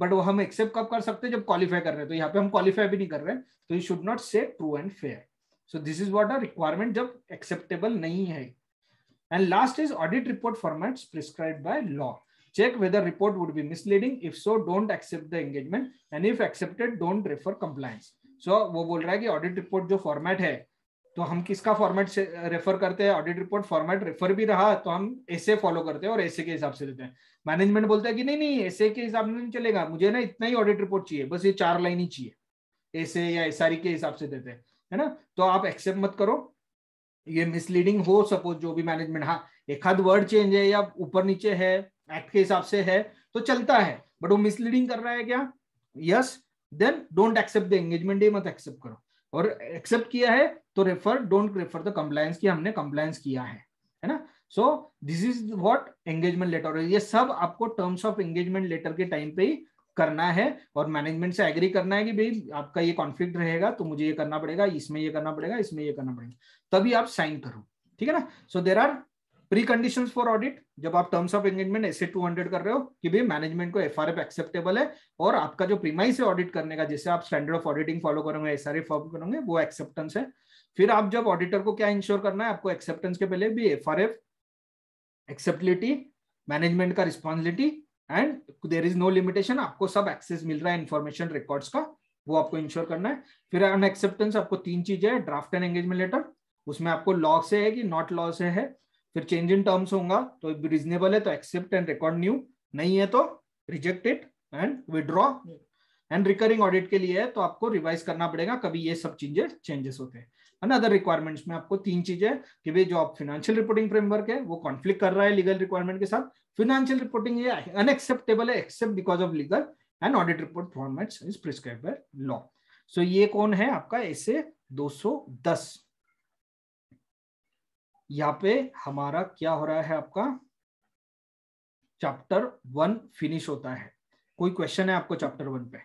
but वो हम एक्सेप्ट कब कर सकते हैं जब क्वालिफाई कर रहे हैं तो यहाँ पे हम क्वालिफाई भी नहीं कर रहे हैं तो you should not say true and fair so this is what a requirement जब एक्सेप्टेबल नहीं है and last is audit report format prescribe by law check whether report would be misleading if so don't accept the engagement and if accepted don't refer compliance so वो बोल रहा है कि audit report जो format है तो हम किसका फॉर्मेट से रेफर करते हैं ऑडिट रिपोर्ट फॉर्मेट रेफर भी रहा तो हम ऐसे फॉलो करते हैं और ऐसे के हिसाब से देते हैं मैनेजमेंट बोलता है कि नहीं नहीं ऐसे के हिसाब से नहीं चलेगा मुझे ना इतना ही ऑडिट रिपोर्ट चाहिए बस ये चार लाइन ही चाहिए ऐसे या एस के हिसाब से देते हैं है ना तो आप एक्सेप्ट मत करो ये मिसलीडिंग हो सपोज जो भी मैनेजमेंट हाँ एक आध वर्ड चेंज है या ऊपर नीचे है एक्ट के हिसाब से है तो चलता है बट वो मिसलीडिंग कर रहा है क्या yes then don't accept the engagement day मत एक्सेप्ट करो और एक्सेप्ट किया है तो refer don't refer the compliance की हमने कंप्लायंस किया है है ना so this is what engagement letter ये सब आपको टर्म्स ऑफ एंगेजमेंट लेटर के टाइम पे ही करना है और मैनेजमेंट से एग्री करना है कि भाई आपका ये कॉन्फ्लिक्ट रहेगा तो मुझे ये करना पड़ेगा इसमें ये करना पड़ेगा इसमें ये करना पड़ेगा तभी आप साइन करो ठीक है ना so there are pre condition for audit जब आप टर्म्स ऑफ एंगेजमेंट ऐसे 200 कर रहे हो कि भाई मैनेजमेंट को एफ एक्सेप्टेबल है और आपका जो प्रीमाइस है ऑडिट करने का जैसे आप स्टैंडर्ड ऑफ ऑडिटिंग फॉलो करोगे एस फॉलो करोगे वो एक्सेप्टेंस है फिर आप जब ऑडिटर को क्या इंश्योर करना है आपको एक्सेप्टेंस के पहले भी एफ एक्सेप्टिलिटी मैनेजमेंट का responsibility and there is no limitation आपको सब एक्सेस मिल रहा है इन्फॉर्मेशन रिकॉर्ड्स का वो आपको इंश्योर करना है फिर अन एक्सेप्टेंस आपको तीन चीजें ड्राफ्ट एंड एंगेजमेंट लेटर उसमें आपको लॉ से है कि नॉट लॉ से है फिर चेंज इन टर्म्स होगा तो रीजनेबल है तो एक्सेप्ट एंड रिकॉर्ड न्यू नहीं है तो reject it and withdraw and recurring audit के लिए है तो आपको रिवाइज करना पड़ेगा कभी ये सब चीजें चेंजेस होते हैं अदर रिक्वायरमेंट्स में आपको तीन चीजें कि भाई जो आप फाइनेंशियल रिपोर्टिंग फ्रेमवर्क है वो कॉन्फ्लिक्ट कर रहा है लीगल रिक्वायरमेंट के साथ फाइनेंशियल रिपोर्टिंग ये अनएक्सेप्टेबल है accept because of legal and audit report formats is prescribe by law so ये कौन है आपका ऐसे दस यहाँ पे हमारा क्या हो रहा है आपका चैप्टर वन फिनिश होता है कोई क्वेश्चन है आपको चैप्टर वन पे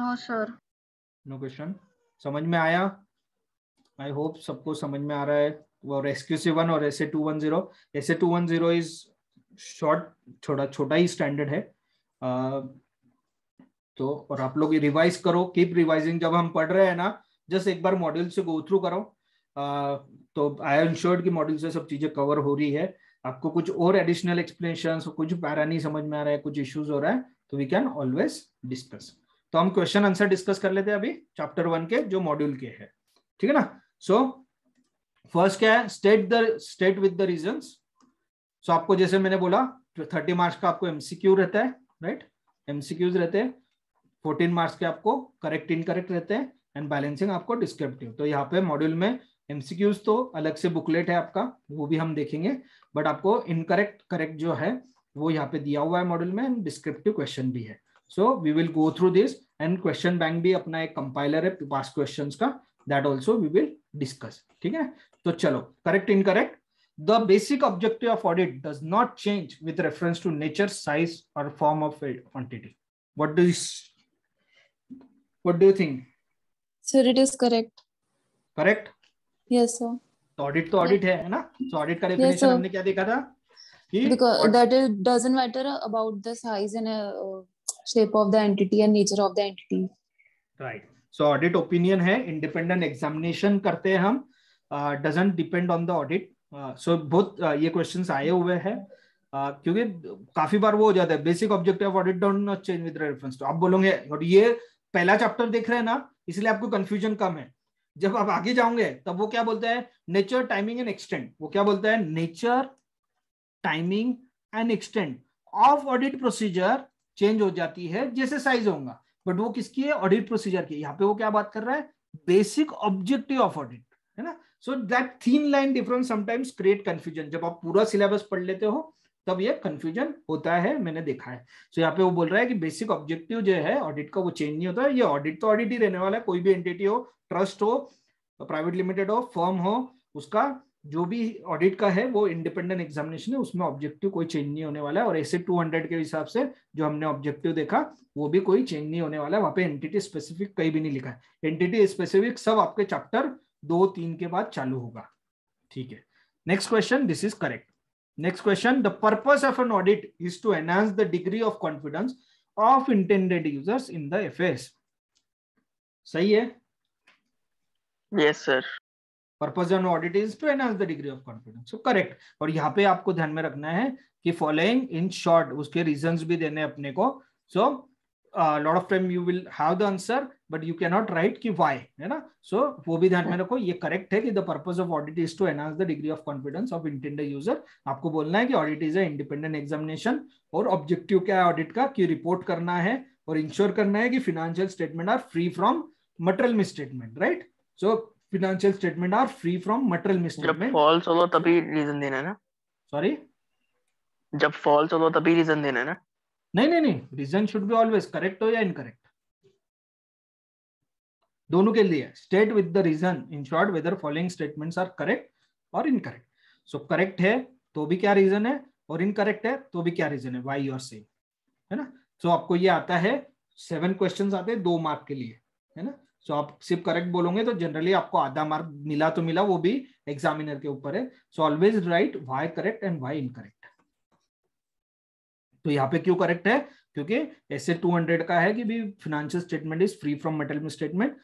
नो सर नो क्वेश्चन समझ में आया आई होप सबको समझ में आ रहा है और रेस्क्यू सी वन और S A two one zero S A two one zero is short छोटा छोटा ही स्टैंडर्ड है uh, तो और आप लोग रिवाइज करो कीप रिवाइजिंग जब हम पढ़ रहे हैं ना जस्ट एक बार मॉड्यूल से गो थ्रू करो तो आई एम श्योर की मॉड्यूल से सब चीजें कवर हो रही है आपको कुछ और एडिशनल एक्सप्लेनेशन कुछ पैरा नहीं समझ में आ रहा है कुछ इश्यूज हो रहा है तो वी कैन ऑलवेज डिस्कस तो हम क्वेश्चन आंसर डिस्कस कर लेते हैं अभी चैप्टर वन के जो मॉड्यूल के है ठीक है ना सो फर्स्ट क्या है state the state with the reason so आपको जैसे मैंने बोला थर्टी मार्क्स का आपको एमसीक्यू रहता है राइट एमसीक्यूज रहते हैं फोर्टीन मार्क्स के आपको करेक्ट इनकरेक्ट रहते हैं एंड बैलेंसिंग आपको डिस्क्रिप्टिव तो यहाँ पे मॉड्यूल में एमसीक्यूज तो अलग से बुकलेट है आपका वो भी हम देखेंगे बट आपको इनकरेक्ट करेक्ट जो है वो यहाँ पे दिया हुआ है मॉडल में डिस्क्रिप्टिव क्वेश्चन भी है so we will go through this and question bank भी अपना एक कंपाइलर है पास क्वेश्चन का that also we will discuss ठीक है तो चलो correct incorrect the basic objective of audit does not change with reference to nature size और form of quantity what what do what do you think sir it is correct correct yes sir audit तो audit तो है ना तो audit का definition हमने क्या देखा था कि that is doesn't matter about the size and shape of the entity and nature of the entity right so audit opinion है इंडिपेंडेंट एग्जामिनेशन करते हैं हम doesn't depend on the audit so बहुत uh, ये क्वेश्चंस आए हुए हैं Uh, क्योंकि काफी बार वो हो जाता है basic objective audit don't not change with reference तो आप बोलोगे और ये पहला चैप्टर देख रहे हैं ना इसलिए आपको कंफ्यूजन कम है जब आप आगे जाओगे तब वो क्या बोलता है नेचर टाइमिंग एंड एक्सटेंड वो क्या बोलता है nature timing and extent of audit procedure change हो जाती है जैसे साइज होगा बट वो किसकी है ऑडिट प्रोसीजर की यहाँ पे वो क्या बात कर रहा है बेसिक ऑब्जेक्टिव ऑफ ऑडिट है ना so that thin line difference sometimes create confusion जब आप पूरा सिलेबस पढ़ लेते हो तब ये कंफ्यूजन होता है मैंने देखा है सो so, यहाँ पे वो बोल रहा है कि बेसिक ऑब्जेक्टिव जो है ऑडिट का वो चेंज नहीं होता है ये ऑडिट तो ऑडिट ही रहने वाला है कोई भी एंटिटी हो ट्रस्ट हो प्राइवेट लिमिटेड हो फर्म हो उसका जो भी ऑडिट का है वो इंडिपेंडेंट एग्जामिनेशन है उसमें ऑब्जेक्टिव कोई चेंज नहीं होने वाला है और ऐसे 200 के हिसाब से जो हमने ऑब्जेक्टिव देखा वो भी कोई चेंज नहीं होने वाला है वहाँ पे एंटिटी स्पेसिफिक कहीं भी नहीं लिखा है एंटिटी स्पेसिफिक सब आपके चैप्टर दो तीन के बाद चालू होगा ठीक है next question this is correct Next question, the purpose of an audit is to enhance the degree of confidence of intended users in the FAs. sahi hai Yes sir. Purpose of an audit is to enhance the degree of confidence. So correct. aur यहाँ pe aapko dhyan mein rakhna hai ki following in short uske reasons bhi dene apne ko So a uh, lot of time you will have the answer but you cannot write की why है ना so so, वो भी ध्यान में रखो ये correct है कि the purpose of audit is to enhance the degree of confidence of intended user आपको बोलना है कि audit is a independent examination और ऑब्जेक्टिव क्या है ऑडिट का कि रिपोर्ट करना है और इंश्योर करना है कि financial statement are free from material statement right so financial statement are free from material statement false हो तभी रीजन देना है ना सॉरी जब फॉल्स हो तभी रीजन देना है ना नहीं नहीं नहीं reason should be always correct हो या इनकरेक्ट दोनों के लिए state with the reason in short whether following statements are correct और इनकरेक्ट सो करेक्ट है तो भी क्या रीजन है और इनकरेक्ट है तो भी क्या रीजन है वाई और सेम है ना सो so, आपको ये आता है सेवन क्वेश्चन आते हैं दो मार्क के लिए है ना सो so, आप सिर्फ करेक्ट बोलोगे तो जनरली आपको आधा मार्क मिला तो मिला वो भी एग्जामिनर के ऊपर है so always write why correct and why incorrect तो यहाँ पे क्यों करेक्ट है क्योंकि ऐसे 200 का है कि भी financial statement is free from material statement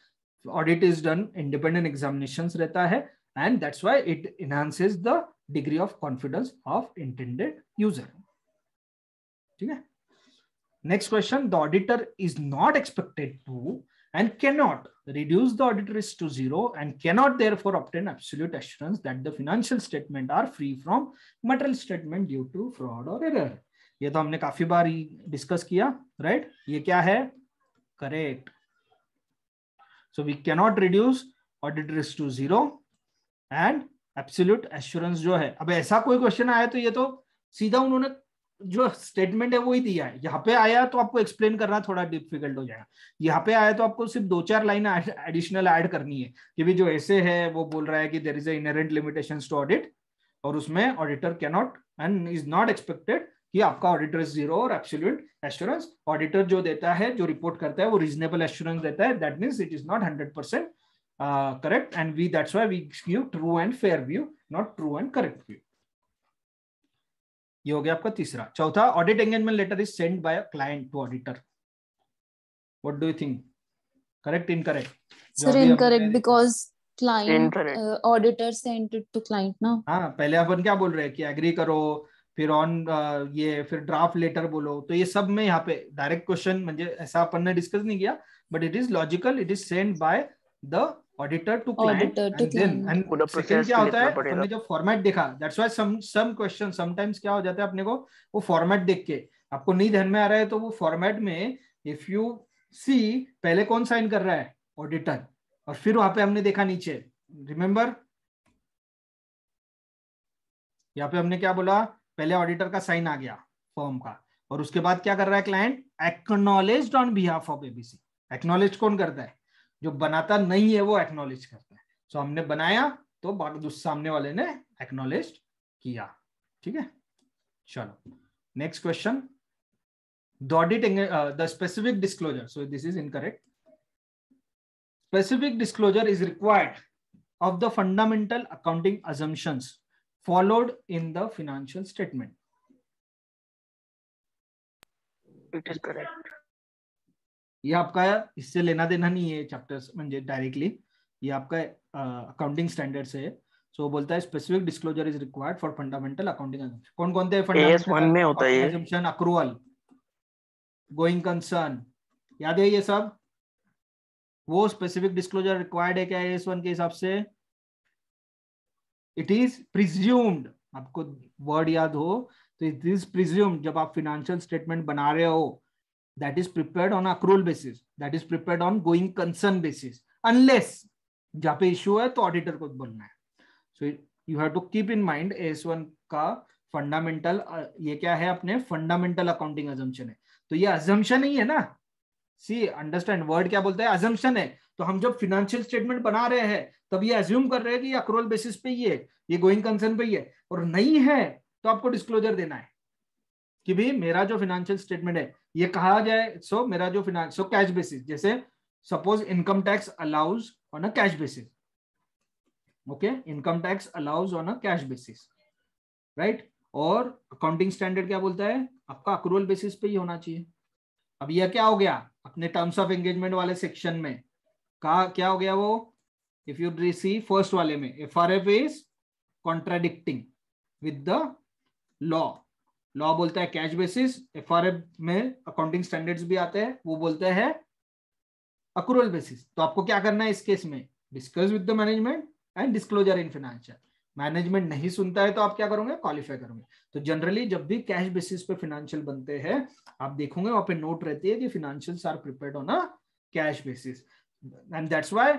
audit is done, independent examinations रहता है and that's why it enhances the degree of confidence of intended user. ठीक है Next question, the auditor is not expected to and cannot reduce the audit risk to zero and cannot therefore obtain absolute assurance that the financial statement are free from material statement due to fraud or error. ये तो हमने काफी बार discuss किया right right? ये क्या है correct So we cannot reduce audit risk to zero and absolute assurance jo hai ab aisa koi question aaya to ye to सीधा उन्होंने जो स्टेटमेंट है वो ही दिया है यहाँ पे आया तो आपको एक्सप्लेन करना थोड़ा डिफिकल्ट हो जाएगा यहाँ पे आया तो आपको सिर्फ दो चार लाइन एडिशनल ऐड करनी है कि भी जो ऐसे है वो बोल रहा है कि there is a limitation to audit और उसमें auditor cannot and is not expected कि आपका ऑडिटर जीरो और एब्सोल्यूट एश्योरेंस ऑडिटर जो देता है जो रिपोर्ट करता है वो रीजनेबल एश्योरेंस देता है that means it is not hundred percent correct and we that's why we give true and fair view not true and correct view ये हो गया आपका तीसरा चौथा audit engagement letter is send by client to auditor what do you think correct incorrect sir incorrect because client auditor send it to client ना हां पहले अपन क्या बोल रहे हैं कि एग्री करो फिर ऑन ये फिर ड्राफ्ट लेटर बोलो तो ये सब में यहाँ पे डायरेक्ट क्वेश्चन ऐसा अपन ने डिस्कस नहीं किया but it is logical it is send by the auditor to client and क्या होता है हमने जब फॉर्मेट देखा that's why some some question sometimes क्या हो जाता है अपने को वो फॉर्मेट देख के आपको नहीं ध्यान में आ रहा है तो वो फॉर्मेट में इफ यू सी पहले कौन साइन कर रहा है ऑडिटर और फिर वहां पे हमने देखा नीचे रिमेम्बर यहाँ पे हमने क्या बोला पहले ऑडिटर का साइन आ गया फॉर्म का और उसके बाद क्या कर रहा है client acknowledge on behalf of ABC acknowledge कौन करता है जो बनाता नहीं है वो एक्नोलेज करता है सो so, हमने बनाया तो सामने वाले ने एक्नोलेज किया ठीक है चलो next question the audit the specific disclosure so this is incorrect specific disclosure is required of the fundamental accounting assumptions followed in the financial statement. It is correct. ये आपका इससे लेना देना नहीं है चैप्टर्स डायरेक्टली ये आपका अकाउंटिंग स्टैंडर्ड से है सो so, बोलता है specific disclosure is required for fundamental accounting कौन कौन से गोइंग कंसर्न याद है ये सब वो स्पेसिफिक डिस्क्लोजर रिक्वायर्ड है क्या एस वन के हिसाब से इट इज प्रिज्यूम्ड आपको वर्ड याद हो तो इट इज प्रिज्यूम्ड जब आप फिनेंशियल स्टेटमेंट बना रहे हो that is prepared on accrual basis that is prepared on going concern basis unless जहां पे इश्यू है तो ऑडिटर को बोलना है so you have to keep in mind AS one का फंडामेंटल ये क्या है अपने फंडामेंटल अकाउंटिंग एजम्पन है तो ये अजम्पन ही है ना सी अंडरस्टैंड वर्ड क्या बोलते हैं अजम्पन है तो हम जब फिनेंशियल स्टेटमेंट बना रहे हैं तब ये एज्यूम कर रहे हैं कि अक्रोल बेसिस पे ही है ये गोइंग कंसर्न पे ही है और नहीं है तो आपको डिस्क्लोजर देना है कि भाई मेरा जो फिनेंशियल स्टेटमेंट है ये कहा जाए सो मेरा जो फिनेंस सो कैश बेसिस जैसे suppose income tax allows on a cash basis okay income tax allows on a cash basis right और अकाउंटिंग स्टैंडर्ड क्या बोलता है आपका अक्रूवल बेसिस पे ही होना चाहिए अब यह क्या हो गया अपने टर्म्स ऑफ एंगेजमेंट वाले सेक्शन में कहा क्या हो गया वो इफ यू रिसीव फर्स्ट वाले में F R F is contradicting with the law law बोलता है cash basis F R F में अकाउंटिंग स्टैंडर्ड्स भी आते हैं वो बोलते हैं अक्रूवल बेसिस तो आपको क्या करना है इस केस में discuss with the management and disclosure in financial management नहीं सुनता है तो आप क्या करोगे क्वालिफाई करोगे तो जनरली जब भी कैश बेसिस पे फिनेंशियल बनते हैं आप देखोगे वहां पे नोट रहती है कि financial are prepared on a cash basis and that's why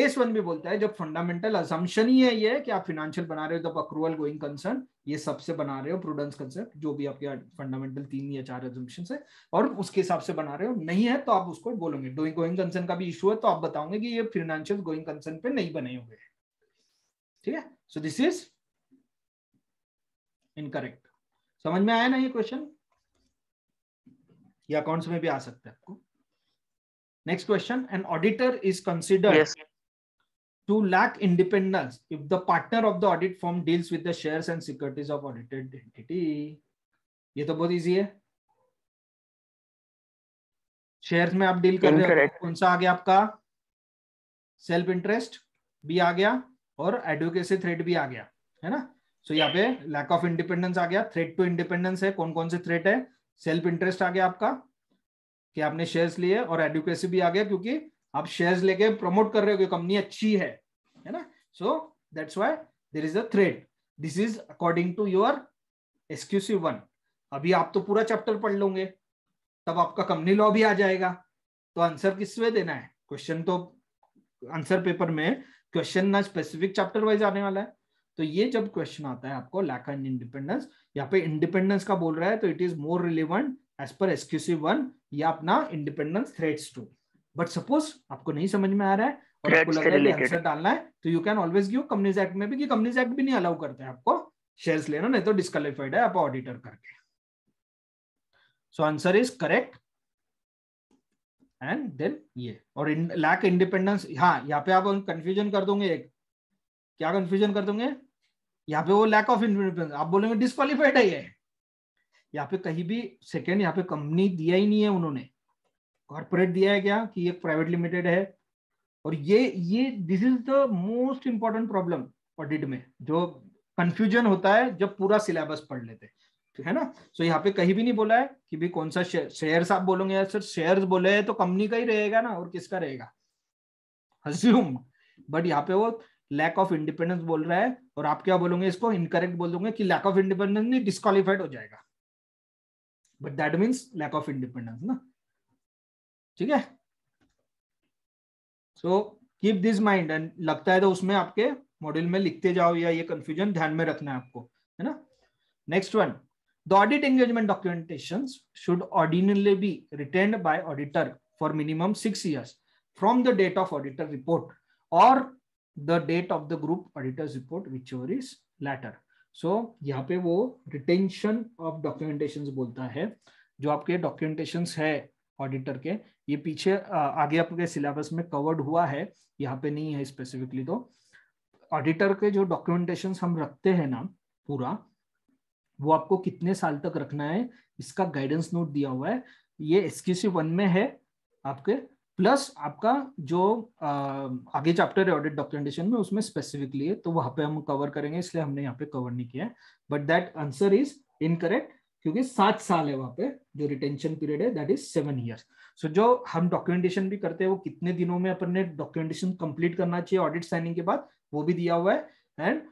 AS one भी बोलता है जब फंडामेंटल अजम्पन ही है ये कि आप फिनेंशियल बना रहे हो तब अक्रूवल गोइंग कंसर्न ये सबसे बना रहे हो प्रूडेंस कंसेप्ट जो भी आपके फंडामेंटल तीन या चार एजम्पन है और उसके हिसाब से बना रहे हो नहीं है तो आप उसको बोलोगे डोइंग गोइंग कंसर्न का भी इशू है तो आप बताओगे कि ये फिनेंशियल गोइंग कंसर्न पे नहीं बने हुए हैं ठीक है सो दिस इज इनकरेक्ट समझ में आया ना ये क्वेश्चन या अकाउंट्स में भी आ सकता है आपको Next question, an auditor is considered yes. to lack independence if the partner of the audit firm deals with the shares and securities of audited entity. ye to bahut easy hai shares में आप deal कर रहे हो कौन सा आ गया आपका self interest भी आ गया और एडवोकेसी थ्रेड भी आ गया है ना सो so, यहाँ पे लैक ऑफ इंडिपेंडेंस आ गया थ्रेड टू इंडिपेंडेंस है कौन कौन से थ्रेड है सेल्फ इंटरेस्ट आ गया आपका कि आपने शेयर्स लिए और एडुकेसी भी आ गया क्योंकि आप शेयर्स लेके प्रमोट कर रहे हो कि कंपनी अच्छी है है ना so that's why there is a threat this is according to your exclusive one अभी आप तो पूरा चैप्टर पढ़ लोगे तब आपका कंपनी लॉ भी आ जाएगा तो आंसर किस वे देना है क्वेश्चन तो आंसर पेपर में क्वेश्चन ना स्पेसिफिक चैप्टर वाइज आने वाला है तो ये जब क्वेश्चन आता है आपको लैक एंड इंडिपेंडेंस यहाँ पे इंडिपेंडेंस का बोल रहा है तो it is more relevant as per exclusive one या अपना independence threats to but suppose आपको नहीं समझ में आ रहा है और आपको लग रहा है आंसर डालना है तो you can always give companies act में भी कि कंपनीज एक्ट भी नहीं अलाउ करते हैं आपको शेयर्स लेना नहीं तो डिस्कालीफाइड है आप ऑडिटर करके so answer is correct and then ये और लैक इंडिपेंडेंस हाँ यहाँ पे आप कंफ्यूजन कर दोगे एक क्या कंफ्यूजन कर दोगे यहाँ पे वो लैक ऑफ इंडिपेंडेंस आप बोलेंगे डिस्कालीफाइड है ये यहाँ पे कहीं भी सेकेंड यहाँ पे कंपनी दिया ही नहीं है उन्होंने कॉर्पोरेट दिया है क्या कि एक प्राइवेट लिमिटेड है और ये ये this is the most important problem audit में जो कंफ्यूजन होता है जब पूरा सिलेबस पढ़ लेते हैं है ना सो so, यहाँ पे कहीं भी नहीं बोला है कि भी कौन सा शेयर आप बोलोगे सर शेयर बोले तो कंपनी का ही रहेगा ना और किसका रहेगा अज्यूम बट यहाँ पे वो लैक ऑफ इंडिपेंडेंस बोल रहा है और आप क्या बोलोगे इसको इनकरेक्ट बोल दोगे कि लैक ऑफ इंडिपेंडेंस नहीं डिस्कालीफाइड हो जाएगा but that means lack of independence ना ठीक है so keep this mind and लगता है तो उसमें आपके मॉड्यूल में लिखते जाओ या ये कंफ्यूजन ध्यान में रखना है आपको है ना next one the audit engagement documentation should ordinarily be retained by auditor for minimum six years from the date of auditor report और date of the group auditors report whichever is later so so, यहाँ पे वो retention of documentation बोलता है जो आपके documentation है auditor के ये पीछे आगे आपके सिलेबस में कवर्ड हुआ है यहाँ पे नहीं है स्पेसिफिकली तो ऑडिटर के जो डॉक्यूमेंटेशन हम रखते हैं ना पूरा वो आपको कितने साल तक रखना है इसका गाइडेंस नोट दिया हुआ है ये एसक्यूसी वन में है आपके प्लस आपका जो आ, आगे चैप्टर है ऑडिट डॉक्यूमेंटेशन में उसमें स्पेसिफिकली है तो वहां पे हम कवर करेंगे इसलिए हमने यहाँ पे कवर नहीं किया है but that answer is incorrect क्योंकि सात साल है वहां पे जो रिटेंशन पीरियड है that is seven years so जो हम डॉक्यूमेंटेशन भी करते हैं वो कितने दिनों में अपन ने डॉक्यूमेंटेशन कंप्लीट करना चाहिए ऑडिट साइनिंग के बाद वो भी दिया हुआ है एंड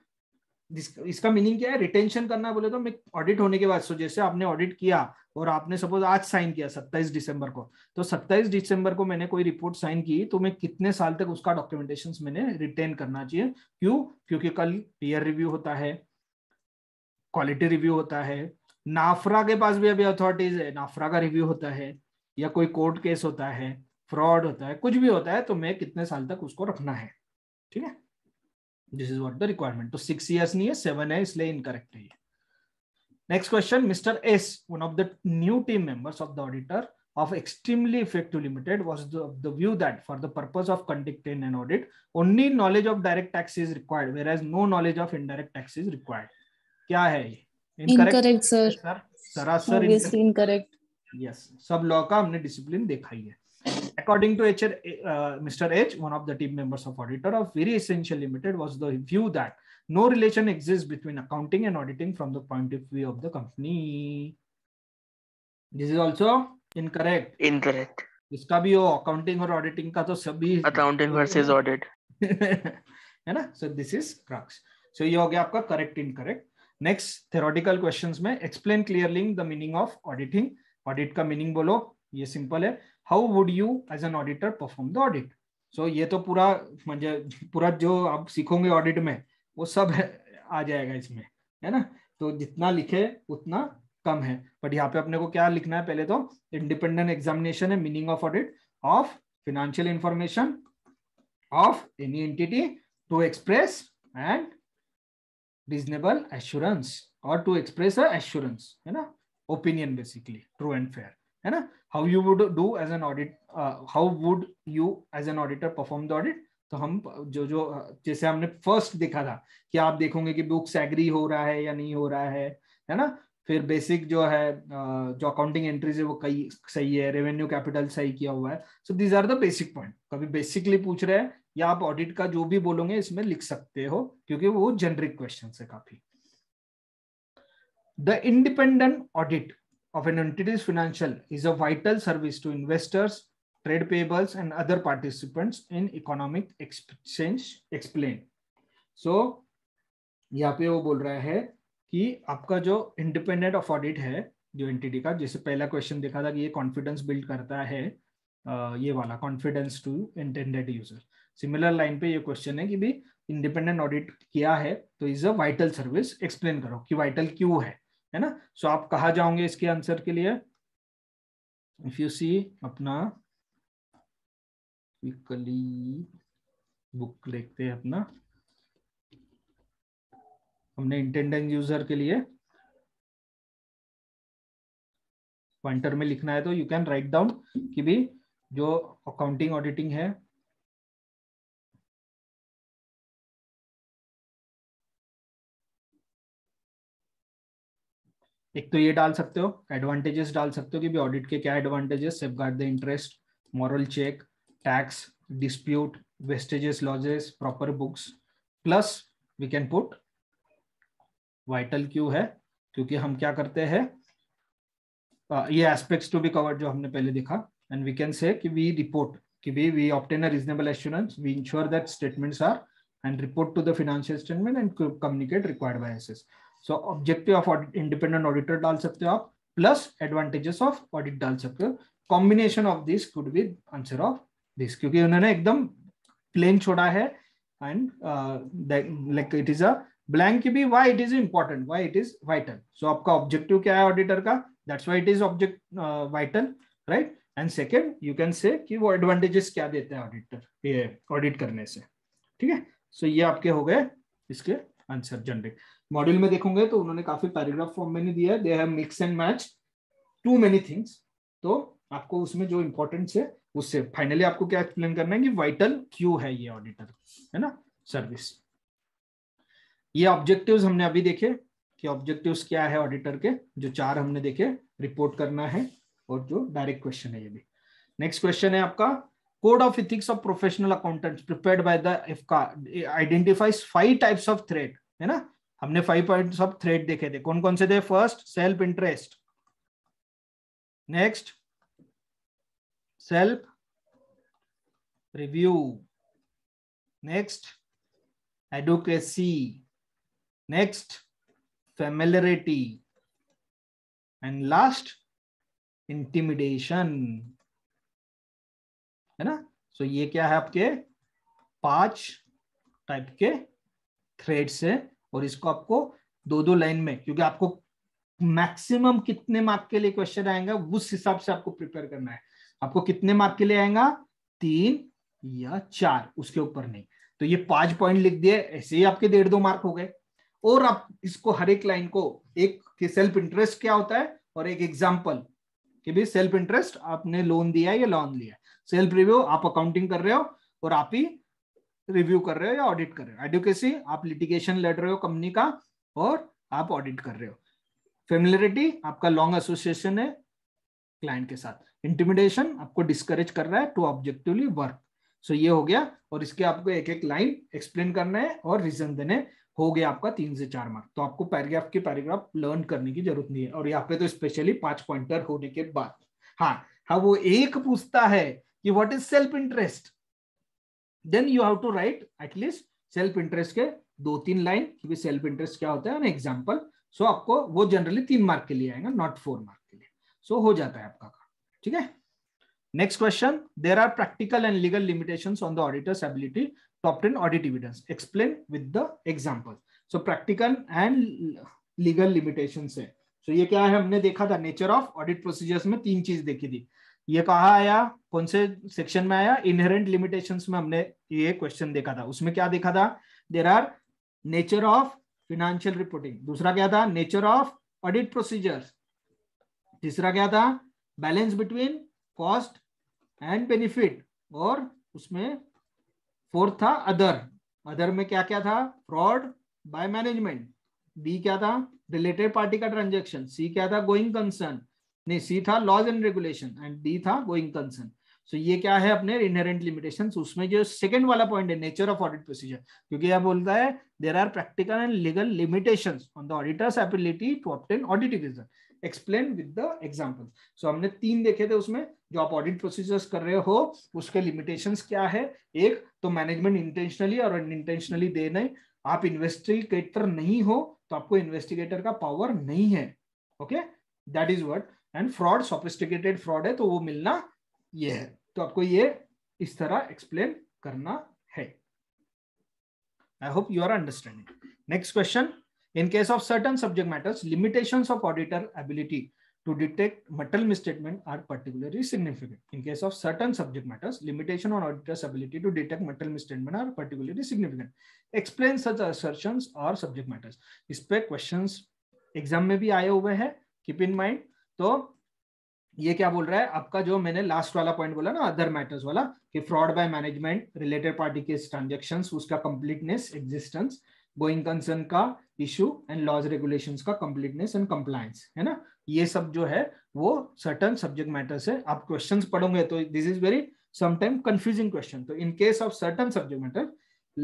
इसका मीनिंग क्या है रिटेंशन करना बोले तो मैं ऑडिट होने के बाद सो जैसे आपने ऑडिट किया और आपने सपोज आज साइन किया सत्ताईस दिसंबर को तो सत्ताईस दिसंबर को मैंने कोई रिपोर्ट साइन की तो मैं कितने साल तक उसका डॉक्यूमेंटेशन मैंने रिटेन करना चाहिए क्यों क्योंकि कल पीयर रिव्यू होता है क्वालिटी रिव्यू होता है नाफरा के पास भी अभी अथॉरिटीज है नाफरा का रिव्यू होता है या कोई कोर्ट केस होता है फ्रॉड होता है कुछ भी होता है तो मैं कितने साल तक उसको रखना है ठीक है this is what the requirement तो सिक्स ईयर्स नहीं है सेवन है इसलिए इनकरेक्ट है Next question, Mr. S, one of the new team members of the auditor of Extremely Effective Limited was the, the view that for the purpose of conducting an audit, only knowledge of direct tax is required, whereas no knowledge of indirect tax is required. Kya hai? Incorrect, incorrect sir. sir. Obviously incorrect. Yes. सब law का हमने discipline देखा ही है According to HR, uh, Mr. H, one of the team members of auditor of Very Essential Limited was the view that no relation exists between accounting and auditing from the point of view of the company this is also incorrect incorrect इसका भी हो accounting और auditing का तो सभी accounting versus audit है ना so this is crux so ये हो गया आपका correct incorrect next theoretical question में explain clearly the meaning of auditing audit का मीनिंग बोलो ये सिंपल है how would you as an auditor perform the audit so ये तो पूरा म्हणजे पूरा जो आप सीखोगे ऑडिट में वो सब आ जाएगा इसमें है ना तो जितना लिखे उतना कम है बट यहाँ पे अपने को क्या लिखना है पहले तो इंडिपेंडेंट एग्जामिनेशन है meaning of audit of financial information of any entity to express and reasonable assurance और टू एक्सप्रेस एश्योरेंस है ना opinion basically true and fair है ना how you would do as an audit how would you as an auditor perform the audit तो हम जो जो जैसे हमने फर्स्ट देखा था कि आप देखोगे कि बुक्स एग्री हो रहा है या नहीं हो रहा है है ना फिर बेसिक जो है जो अकाउंटिंग एंट्रीज है वो कई सही है रेवेन्यू कैपिटल सही किया हुआ है so these are the basic point कभी बेसिकली पूछ रहे हैं या आप ऑडिट का जो भी बोलोगे इसमें लिख सकते हो क्योंकि वो जेनरिक क्वेश्चन है काफी the independent audit of an entities financial is a vital service to investors trade payables and other participants in economic exchange explain so यहाँ पे वो बोल रहा है कि आपका जो इंडिपेंडेंट ऑफ ऑडिट है जो एंटिटी का जैसे पहला क्वेश्चन देखा था कि ये कॉन्फिडेंस बिल्ड करता है ये वाला confidence to intended user similar line पे ये क्वेश्चन है कि भी इंडिपेंडेंट ऑडिट किया है तो is a vital service explain करो कि वाइटल क्यों है है ना सो so आप कहा जाओगे इसके आंसर के लिए इफ यू सी अपना टिपिकली बुक देखते हैं अपना हमने इंटेंडेंट यूजर के लिए पॉइंटर में लिखना है तो यू कैन राइट डाउन कि भी जो अकाउंटिंग ऑडिटिंग है एक तो ये डाल सकते हो एडवांटेजेस डाल सकते हो कि भी ऑडिट के क्या advantages safeguard the interest moral check tax, dispute, vestiges, losses, proper books. Plus we can put vital क्यों है क्योंकि हम क्या करते हैं uh, ये एस्पेक्ट्स टू बी कवर्ड जो हमने पहले देखा एंड वी कैन से कि वी रिपोर्ट कि we we obtain a reasonable assurance we ensure that statements are and report to the financial statement and communicate required by SS So objective of audit, independent auditor डाल सकते हो आप plus advantages of audit डाल सकते हो. Combination of this could be answer of this क्योंकि उन्होंने एकदम प्लेन छोड़ा है and like it is a blank की भी why it is important why it is vital so आपका ऑब्जेक्टिव क्या है ऑडिटर का that's why it is object vital right and second you can say कि वो एडवांटेजेस क्या देते हैं ऑडिटर ये ऑडिट करने से ठीक है सो ये आपके हो गए इसके आंसर जनरेट मॉड्यूल में देखोगे तो उन्होंने काफी पैराग्राफ फॉर्म में नहीं दिया है they have mix and match too many things तो आपको उसमें जो इंपॉर्टेंट है उससे फाइनली आपको क्या एक्सप्लेन करना है कि वाइटल क्यों है ये ऑडिटर है ना सर्विस ये ऑब्जेक्टिव हमने अभी देखे कि ऑब्जेक्टिव क्या है ऑडिटर के जो चार हमने देखे रिपोर्ट करना है और जो डायरेक्ट क्वेश्चन है ये भी नेक्स्ट क्वेश्चन है आपका code of ethics of professional accountant prepare by the ifca identifies five types of है ना हमने फाइव पॉइंट्स ऑफ थ्रेड देखे थे कौन कौन से थे first self interest next self review next advocacy next familiarity and last intimidation है ना सो so ये क्या है आपके पांच टाइप के थ्रेड्स है और इसको आपको दो दो लाइन में क्योंकि आपको मैक्सिमम कितने मार्क के लिए क्वेश्चन आएगा उस हिसाब से आपको प्रिपेयर करना है आपको कितने मार्क के लिए आएगा तीन या चार उसके ऊपर नहीं तो ये पांच पॉइंट लिख दिए ऐसे ही आपके डेढ़ दो मार्क हो गए और आप इसको हर एक लाइन को एक के सेल्फ इंटरेस्ट क्या होता है और एक एग्जाम्पल कि भाई सेल्फ इंटरेस्ट आपने लोन दिया है या लोन लिया सेल्फ रिव्यू आप अकाउंटिंग कर रहे हो और आप ही रिव्यू कर रहे हो या ऑडिट कर रहे हो एडुकेसी आप लिटिगेशन लड़ रहे हो कंपनी का और आप ऑडिट कर रहे हो फेमिलिटी आपका लॉन्ग एसोसिएशन है क्लाइंट के साथ इंटिमिडेशन आपको डिस्करेज कर रहा है टू ऑब्जेक्टिवली वर्क सो ये हो गया और इसके आपको एक एक लाइन एक्सप्लेन करना है और रीजन देने हो गया आपका तीन से चार मार्क तो आपको पैराग्राफ के पैराग्राफ लर्न करने की जरूरत नहीं है और यहाँ पे तो स्पेशली पांच पॉइंटर होने के बाद हाँ हाँ वो एक पूछता है कि what is self interest then you have to write at least self interest के दो तीन लाइन क्योंकि सेल्फ इंटरेस्ट क्या होता है एग्जाम्पल सो so आपको वो जनरली तीन मार्क के लिए आएगा नॉट फोर मार्क के लिए सो हो जाता है आपका ठीक है next question there are practical and legal limitation on the auditor's ability top 10 audit evidence explain with the example so practical and legal limitation है so ये क्या है हमने देखा था नेचर ऑफ ऑडिट प्रोसीजर्स में तीन चीज देखी थी ये कहा आया कौन से सेक्शन में आया इनहेरेंट लिमिटेशंस में हमने ये क्वेश्चन देखा था उसमें क्या देखा था there are nature of financial reporting दूसरा क्या था नेचर ऑफ ऑडिट प्रोसीजर्स तीसरा क्या था balance between cost and benefit और उसमें फोर्थ था अदर अदर में क्या क्या था फ्रॉड बाय मैनेजमेंट बी क्या था रिलेटेड पार्टी का ट्रांजेक्शन सी क्या था गोइंग कंसर्न नहीं सी था laws and regulation and D था गोइंग कंसर्न सो ये क्या है अपने इनहेरेंट लिमिटेशन उसमें जो सेकंड वाला पॉइंट है नेचर ऑफ ऑडिट प्रोसीजर क्योंकि यह बोलता है there are practical and legal limitation on the auditor's ability to obtain audit result explain with the example so हमने तीन देखे थे उसमें जो आप ऑडिट प्रोसीजर्स कर रहे हो उसके लिमिटेशंस क्या है एक तो मैनेजमेंट इंटेंशनली और अनइंटेंशनली दे नहीं आप इन्वेस्टिगेटर नहीं हो तो आपको इन्वेस्टिगेटर का पावर नहीं है okay that is what and fraud sophisticated fraud है तो वो मिलना ये है तो आपको ये इस तरह एक्सप्लेन करना है I hope you are understanding next question In case of certain subject matters, limitations of auditor ability to detect material misstatement are particularly significant. In case of certain subject matters, limitation on auditor's ability to detect material misstatement are particularly significant. Explain such assertions or subject matters. इस पे questions exam mein bhi aaye hue hai Keep in mind. to ये क्या बोल रहा है आपका जो मैंने लास्ट वाला पॉइंट बोला ना अदर मैटर्स वाला कि fraud by management related party के ट्रांजेक्शन उसका कंप्लीटनेस एग्जिस्टेंस गोइंग कंसर्न का इश्यू एंड लॉज रेगुलेशंस का कंप्लीटनेस एंड कंप्लायंस है ना ये सब जो है वो सर्टन सब्जेक्ट मैटर से आप क्वेश्चन पढ़ोगे तो this is very sometime confusing question तो in case of certain subject matter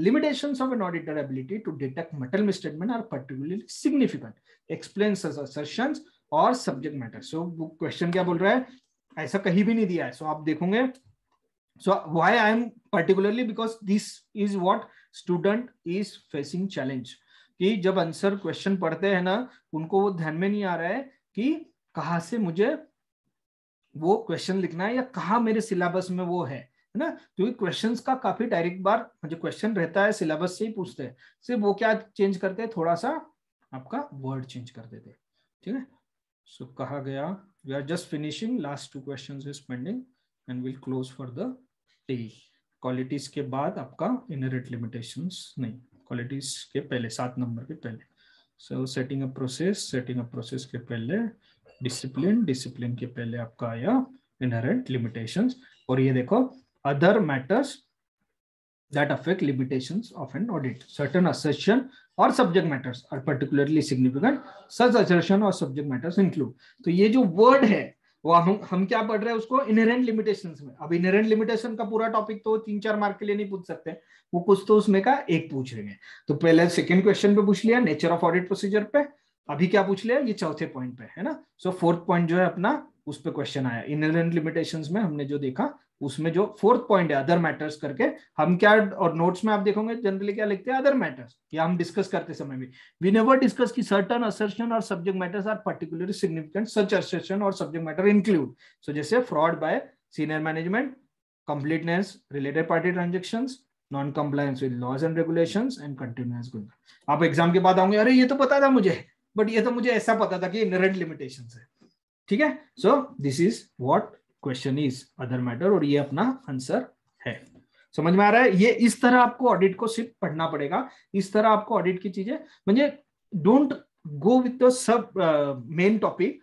limitations of an auditor ability to detect material misstatement are particularly significant explains assertions और सब्जेक्ट मैटर सो क्वेश्चन क्या बोल रहा है ऐसा कहीं भी नहीं दिया है सो so, आप देखोगे so why I am particularly because this is what student is facing challenge कि जब आंसर क्वेश्चन पढ़ते हैं ना उनको वो ध्यान में नहीं आ रहा है कि कहा से मुझे वो क्वेश्चन लिखना है या कहा मेरे सिलेबस में वो है है ना क्योंकि क्वेश्चन का काफी डायरेक्ट बार जो क्वेश्चन रहता है सिलेबस से ही पूछते हैं सिर्फ वो क्या चेंज करते हैं थोड़ा सा आपका वर्ड चेंज कर देते ठीक है सो कहा गया we are just finishing last two question is pending and will close for the day qualities के बाद आपका इनरिट लिमिटेशंस नहीं क्वालिटीज के पहले सात नंबर के पहले so setting a process setting a process के पहले डिसिप्लिन डिसिप्लिन के पहले आपका आया इनहरेंट लिमिटेशन और ये देखो other matters that affect limitation of an audit certain assertion और सब्जेक्ट मैटर्स और पर्टिकुलरली सिग्निफिकेंट सच असर्शन और सब्जेक्ट मैटर्स इंक्लूड तो ये जो वर्ड है वो हम हम क्या पढ़ रहे हैं उसको इनहेरेंट लिमिटेशन में अब इनहेरेंट लिमिटेशन का पूरा टॉपिक तो तीन चार मार्क के लिए नहीं पूछ सकते वो कुछ तो उसमें का एक पूछ रहे हैं तो पहले सेकेंड क्वेश्चन पे पूछ लिया नेचर ऑफ ऑडिट प्रोसीजर पे अभी क्या पूछ लिया ये चौथे पॉइंट पे है ना सो फोर्थ पॉइंट जो है अपना उस पर क्वेश्चन आया इनहेरेंट लिमिटेशन में हमने जो देखा उसमें जो फोर्थ पॉइंट है अदर मैटर्स करके हम क्या और नोट्स में आप देखोगे जनरली क्या लिखते हैं अदर मैटर्स या हम डिस्कस करते समय भी वी नेवर डिस्कस की सर्टन असर्शन और subject matters are particularly significant such assertion और सब्जेक्ट मैटर इंक्लूड सो जैसे fraud by senior management completeness related party transaction non compliance with laws and regulation and continuous good आप exam के बाद आओगे अरे ये तो पता था मुझे बट ये तो मुझे ऐसा पता था कि इनरेट लिमिटेशन है ठीक है so this is what question is other matter और ये अपना आंसर है समझ में आ रहा है ये इस तरह आपको ऑडिट को सिर्फ पढ़ना पड़ेगा इस तरह आपको ऑडिट की चीजें म्हणजे डोंट गो विथ सब मेन टॉपिक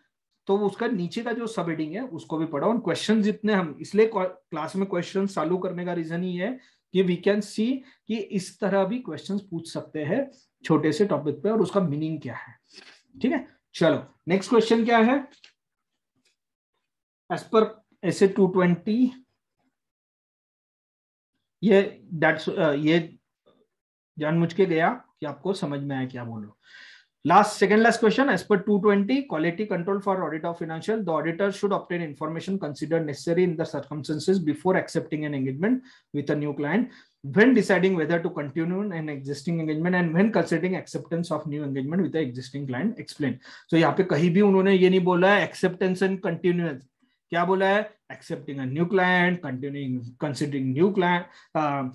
तो उसका नीचे का जो सब हेडिंग है उसको भी पढ़ो और क्वेश्चन जितने हम इसलिए क्लास में क्वेश्चन चालू करने का रीजन ही है कि वी कैन सी कि इस तरह भी क्वेश्चन पूछ सकते हैं छोटे से टॉपिक पे और उसका मीनिंग क्या है ठीक है चलो नेक्स्ट क्वेश्चन क्या है एज पर ऐसे 220 ये दैट्स uh, ये जानबूझ के गया कि आपको समझ में आया क्या बोल रहा last second last question as per 220 quality control for audit of financial the auditor should obtain information consider necessary in the circumstances before accepting an engagement with a new client when deciding whether to continue an existing engagement and when considering acceptance of new engagement with existing client explain so यहाँ पे कहीं भी उन्होंने ये नहीं बोला है acceptance and continuous क्या बोला है accepting new client continuing considering new client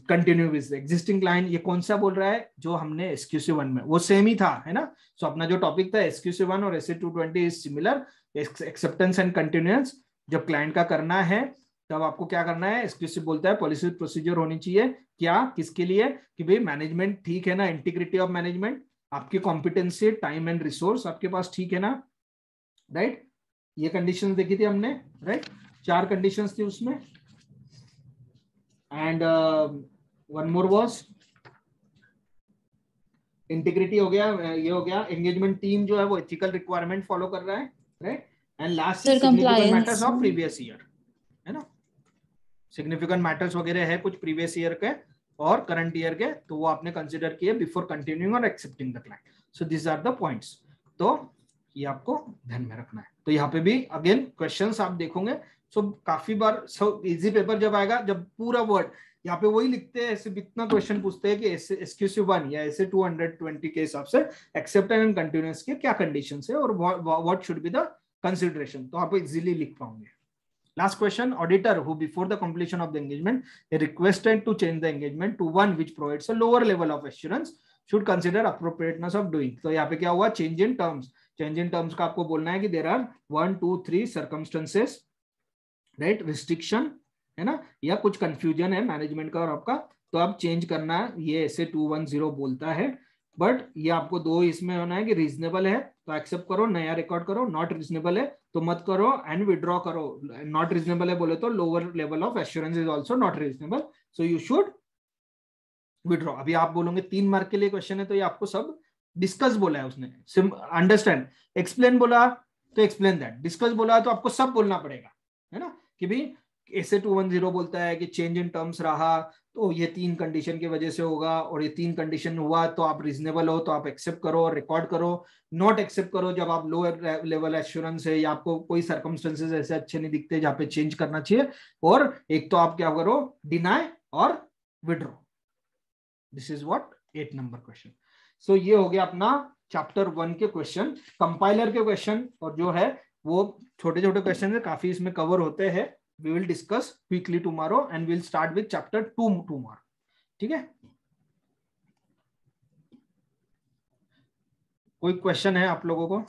continue with existing client ये कौन सा बोल रहा है जो हमने एसक्यूसी वन में वो सेम ही था है ना सो so, अपना जो टॉपिक था एसक्यूसी वन और S two twenty is similar acceptance and continuous जब क्लाइंट का करना है तब आपको क्या करना है एक्सक्लूसिव बोलता है पॉलिसी प्रोसीजर होनी चाहिए क्या किसके लिए कि भाई मैनेजमेंट ठीक है ना इंटीग्रिटी ऑफ मैनेजमेंट आपकी कॉम्पिटेंसी टाइम एंड रिसोर्स आपके पास ठीक है ना राइट right? ये कंडीशन देखी थी हमने राइट right? चार कंडीशन थी उसमें and one more was integrity हो गया uh, ये हो गया एंगेजमेंट टीम जो है वो एथिकल रिक्वायरमेंट फॉलो कर रहा है right and last matters of previous year है ना सिग्निफिकेंट मैटर्स वगैरह है कुछ प्रीवियस ईयर के और करंट ईयर के तो वो आपने कंसिडर किए बिफोर कंटिन्यूंग और accepting the client so this are the point तो ये आपको ध्यान में रखना है तो यहाँ पे भी अगेन क्वेश्चन आप देखोगे सो काफी बार सो इजी पेपर जब आएगा जब पूरा वर्ड यहाँ पे वही लिखते हैं ऐसे इतना क्वेश्चन पूछते हैं कि एसक्यूसी वन या ऐसे टू हंड्रेड ट्वेंटी के हिसाब से एक्सेप्टेंस एंड कंटिन्यूस के क्या कंडीशन है और what should be the consideration तो आप इजिली लिख पाओगे last question auditor who before the completion of the engagement requested to change the engagement to one which provides a lower level of assurance should consider appropriateness of doing तो यहाँ पे क्या हुआ change in terms change in terms का आपको बोलना है कि there are one two three circumstances right restriction है ना या कुछ कंफ्यूजन है मैनेजमेंट का और आपका तो आप चेंज करना ये ऐसे टू वन जीरो बोलता है बट ये आपको दो इसमें होना है कि रीजनेबल है तो एक्सेप्ट करो नया रिकॉर्ड करो नॉट रीजनेबल है तो मत करो एंड विड्रॉ करो नॉट रीजनेबल है बोले तो lower level of assurance is also not reasonable so you should withdraw अभी आप बोलोगे तीन मार्क के लिए क्वेश्चन है तो ये आपको सब डिस्कस बोला है उसने अंडरस्टैंड एक्सप्लेन बोला तो एक्सप्लेन दैट डिस्कस बोला तो आपको सब बोलना पड़ेगा है ना कि भाई S A two one zero बोलता है कि चेंज इन टर्म्स रहा तो ये तीन कंडीशन की वजह से होगा और ये तीन कंडीशन हुआ तो आप रीजनेबल हो तो आप एक्सेप्ट करो और रिकॉर्ड करो नॉट एक्सेप्ट करो जब आप लोअर लेवल एश्योरेंस है या आपको कोई सर्कमस्टेंसेज ऐसे अच्छे नहीं दिखते जहाँ पे चेंज करना चाहिए और एक तो आप क्या करो डिनाय और withdraw this is what eight number question so ये हो गया अपना चैप्टर वन के क्वेश्चन कंपाइलर के क्वेश्चन और जो है वो छोटे छोटे क्वेश्चन है काफी इसमें कवर होते हैं we will discuss weekly tomorrow and will start with chapter two tomorrow ठीक है कोई क्वेश्चन है आप लोगों को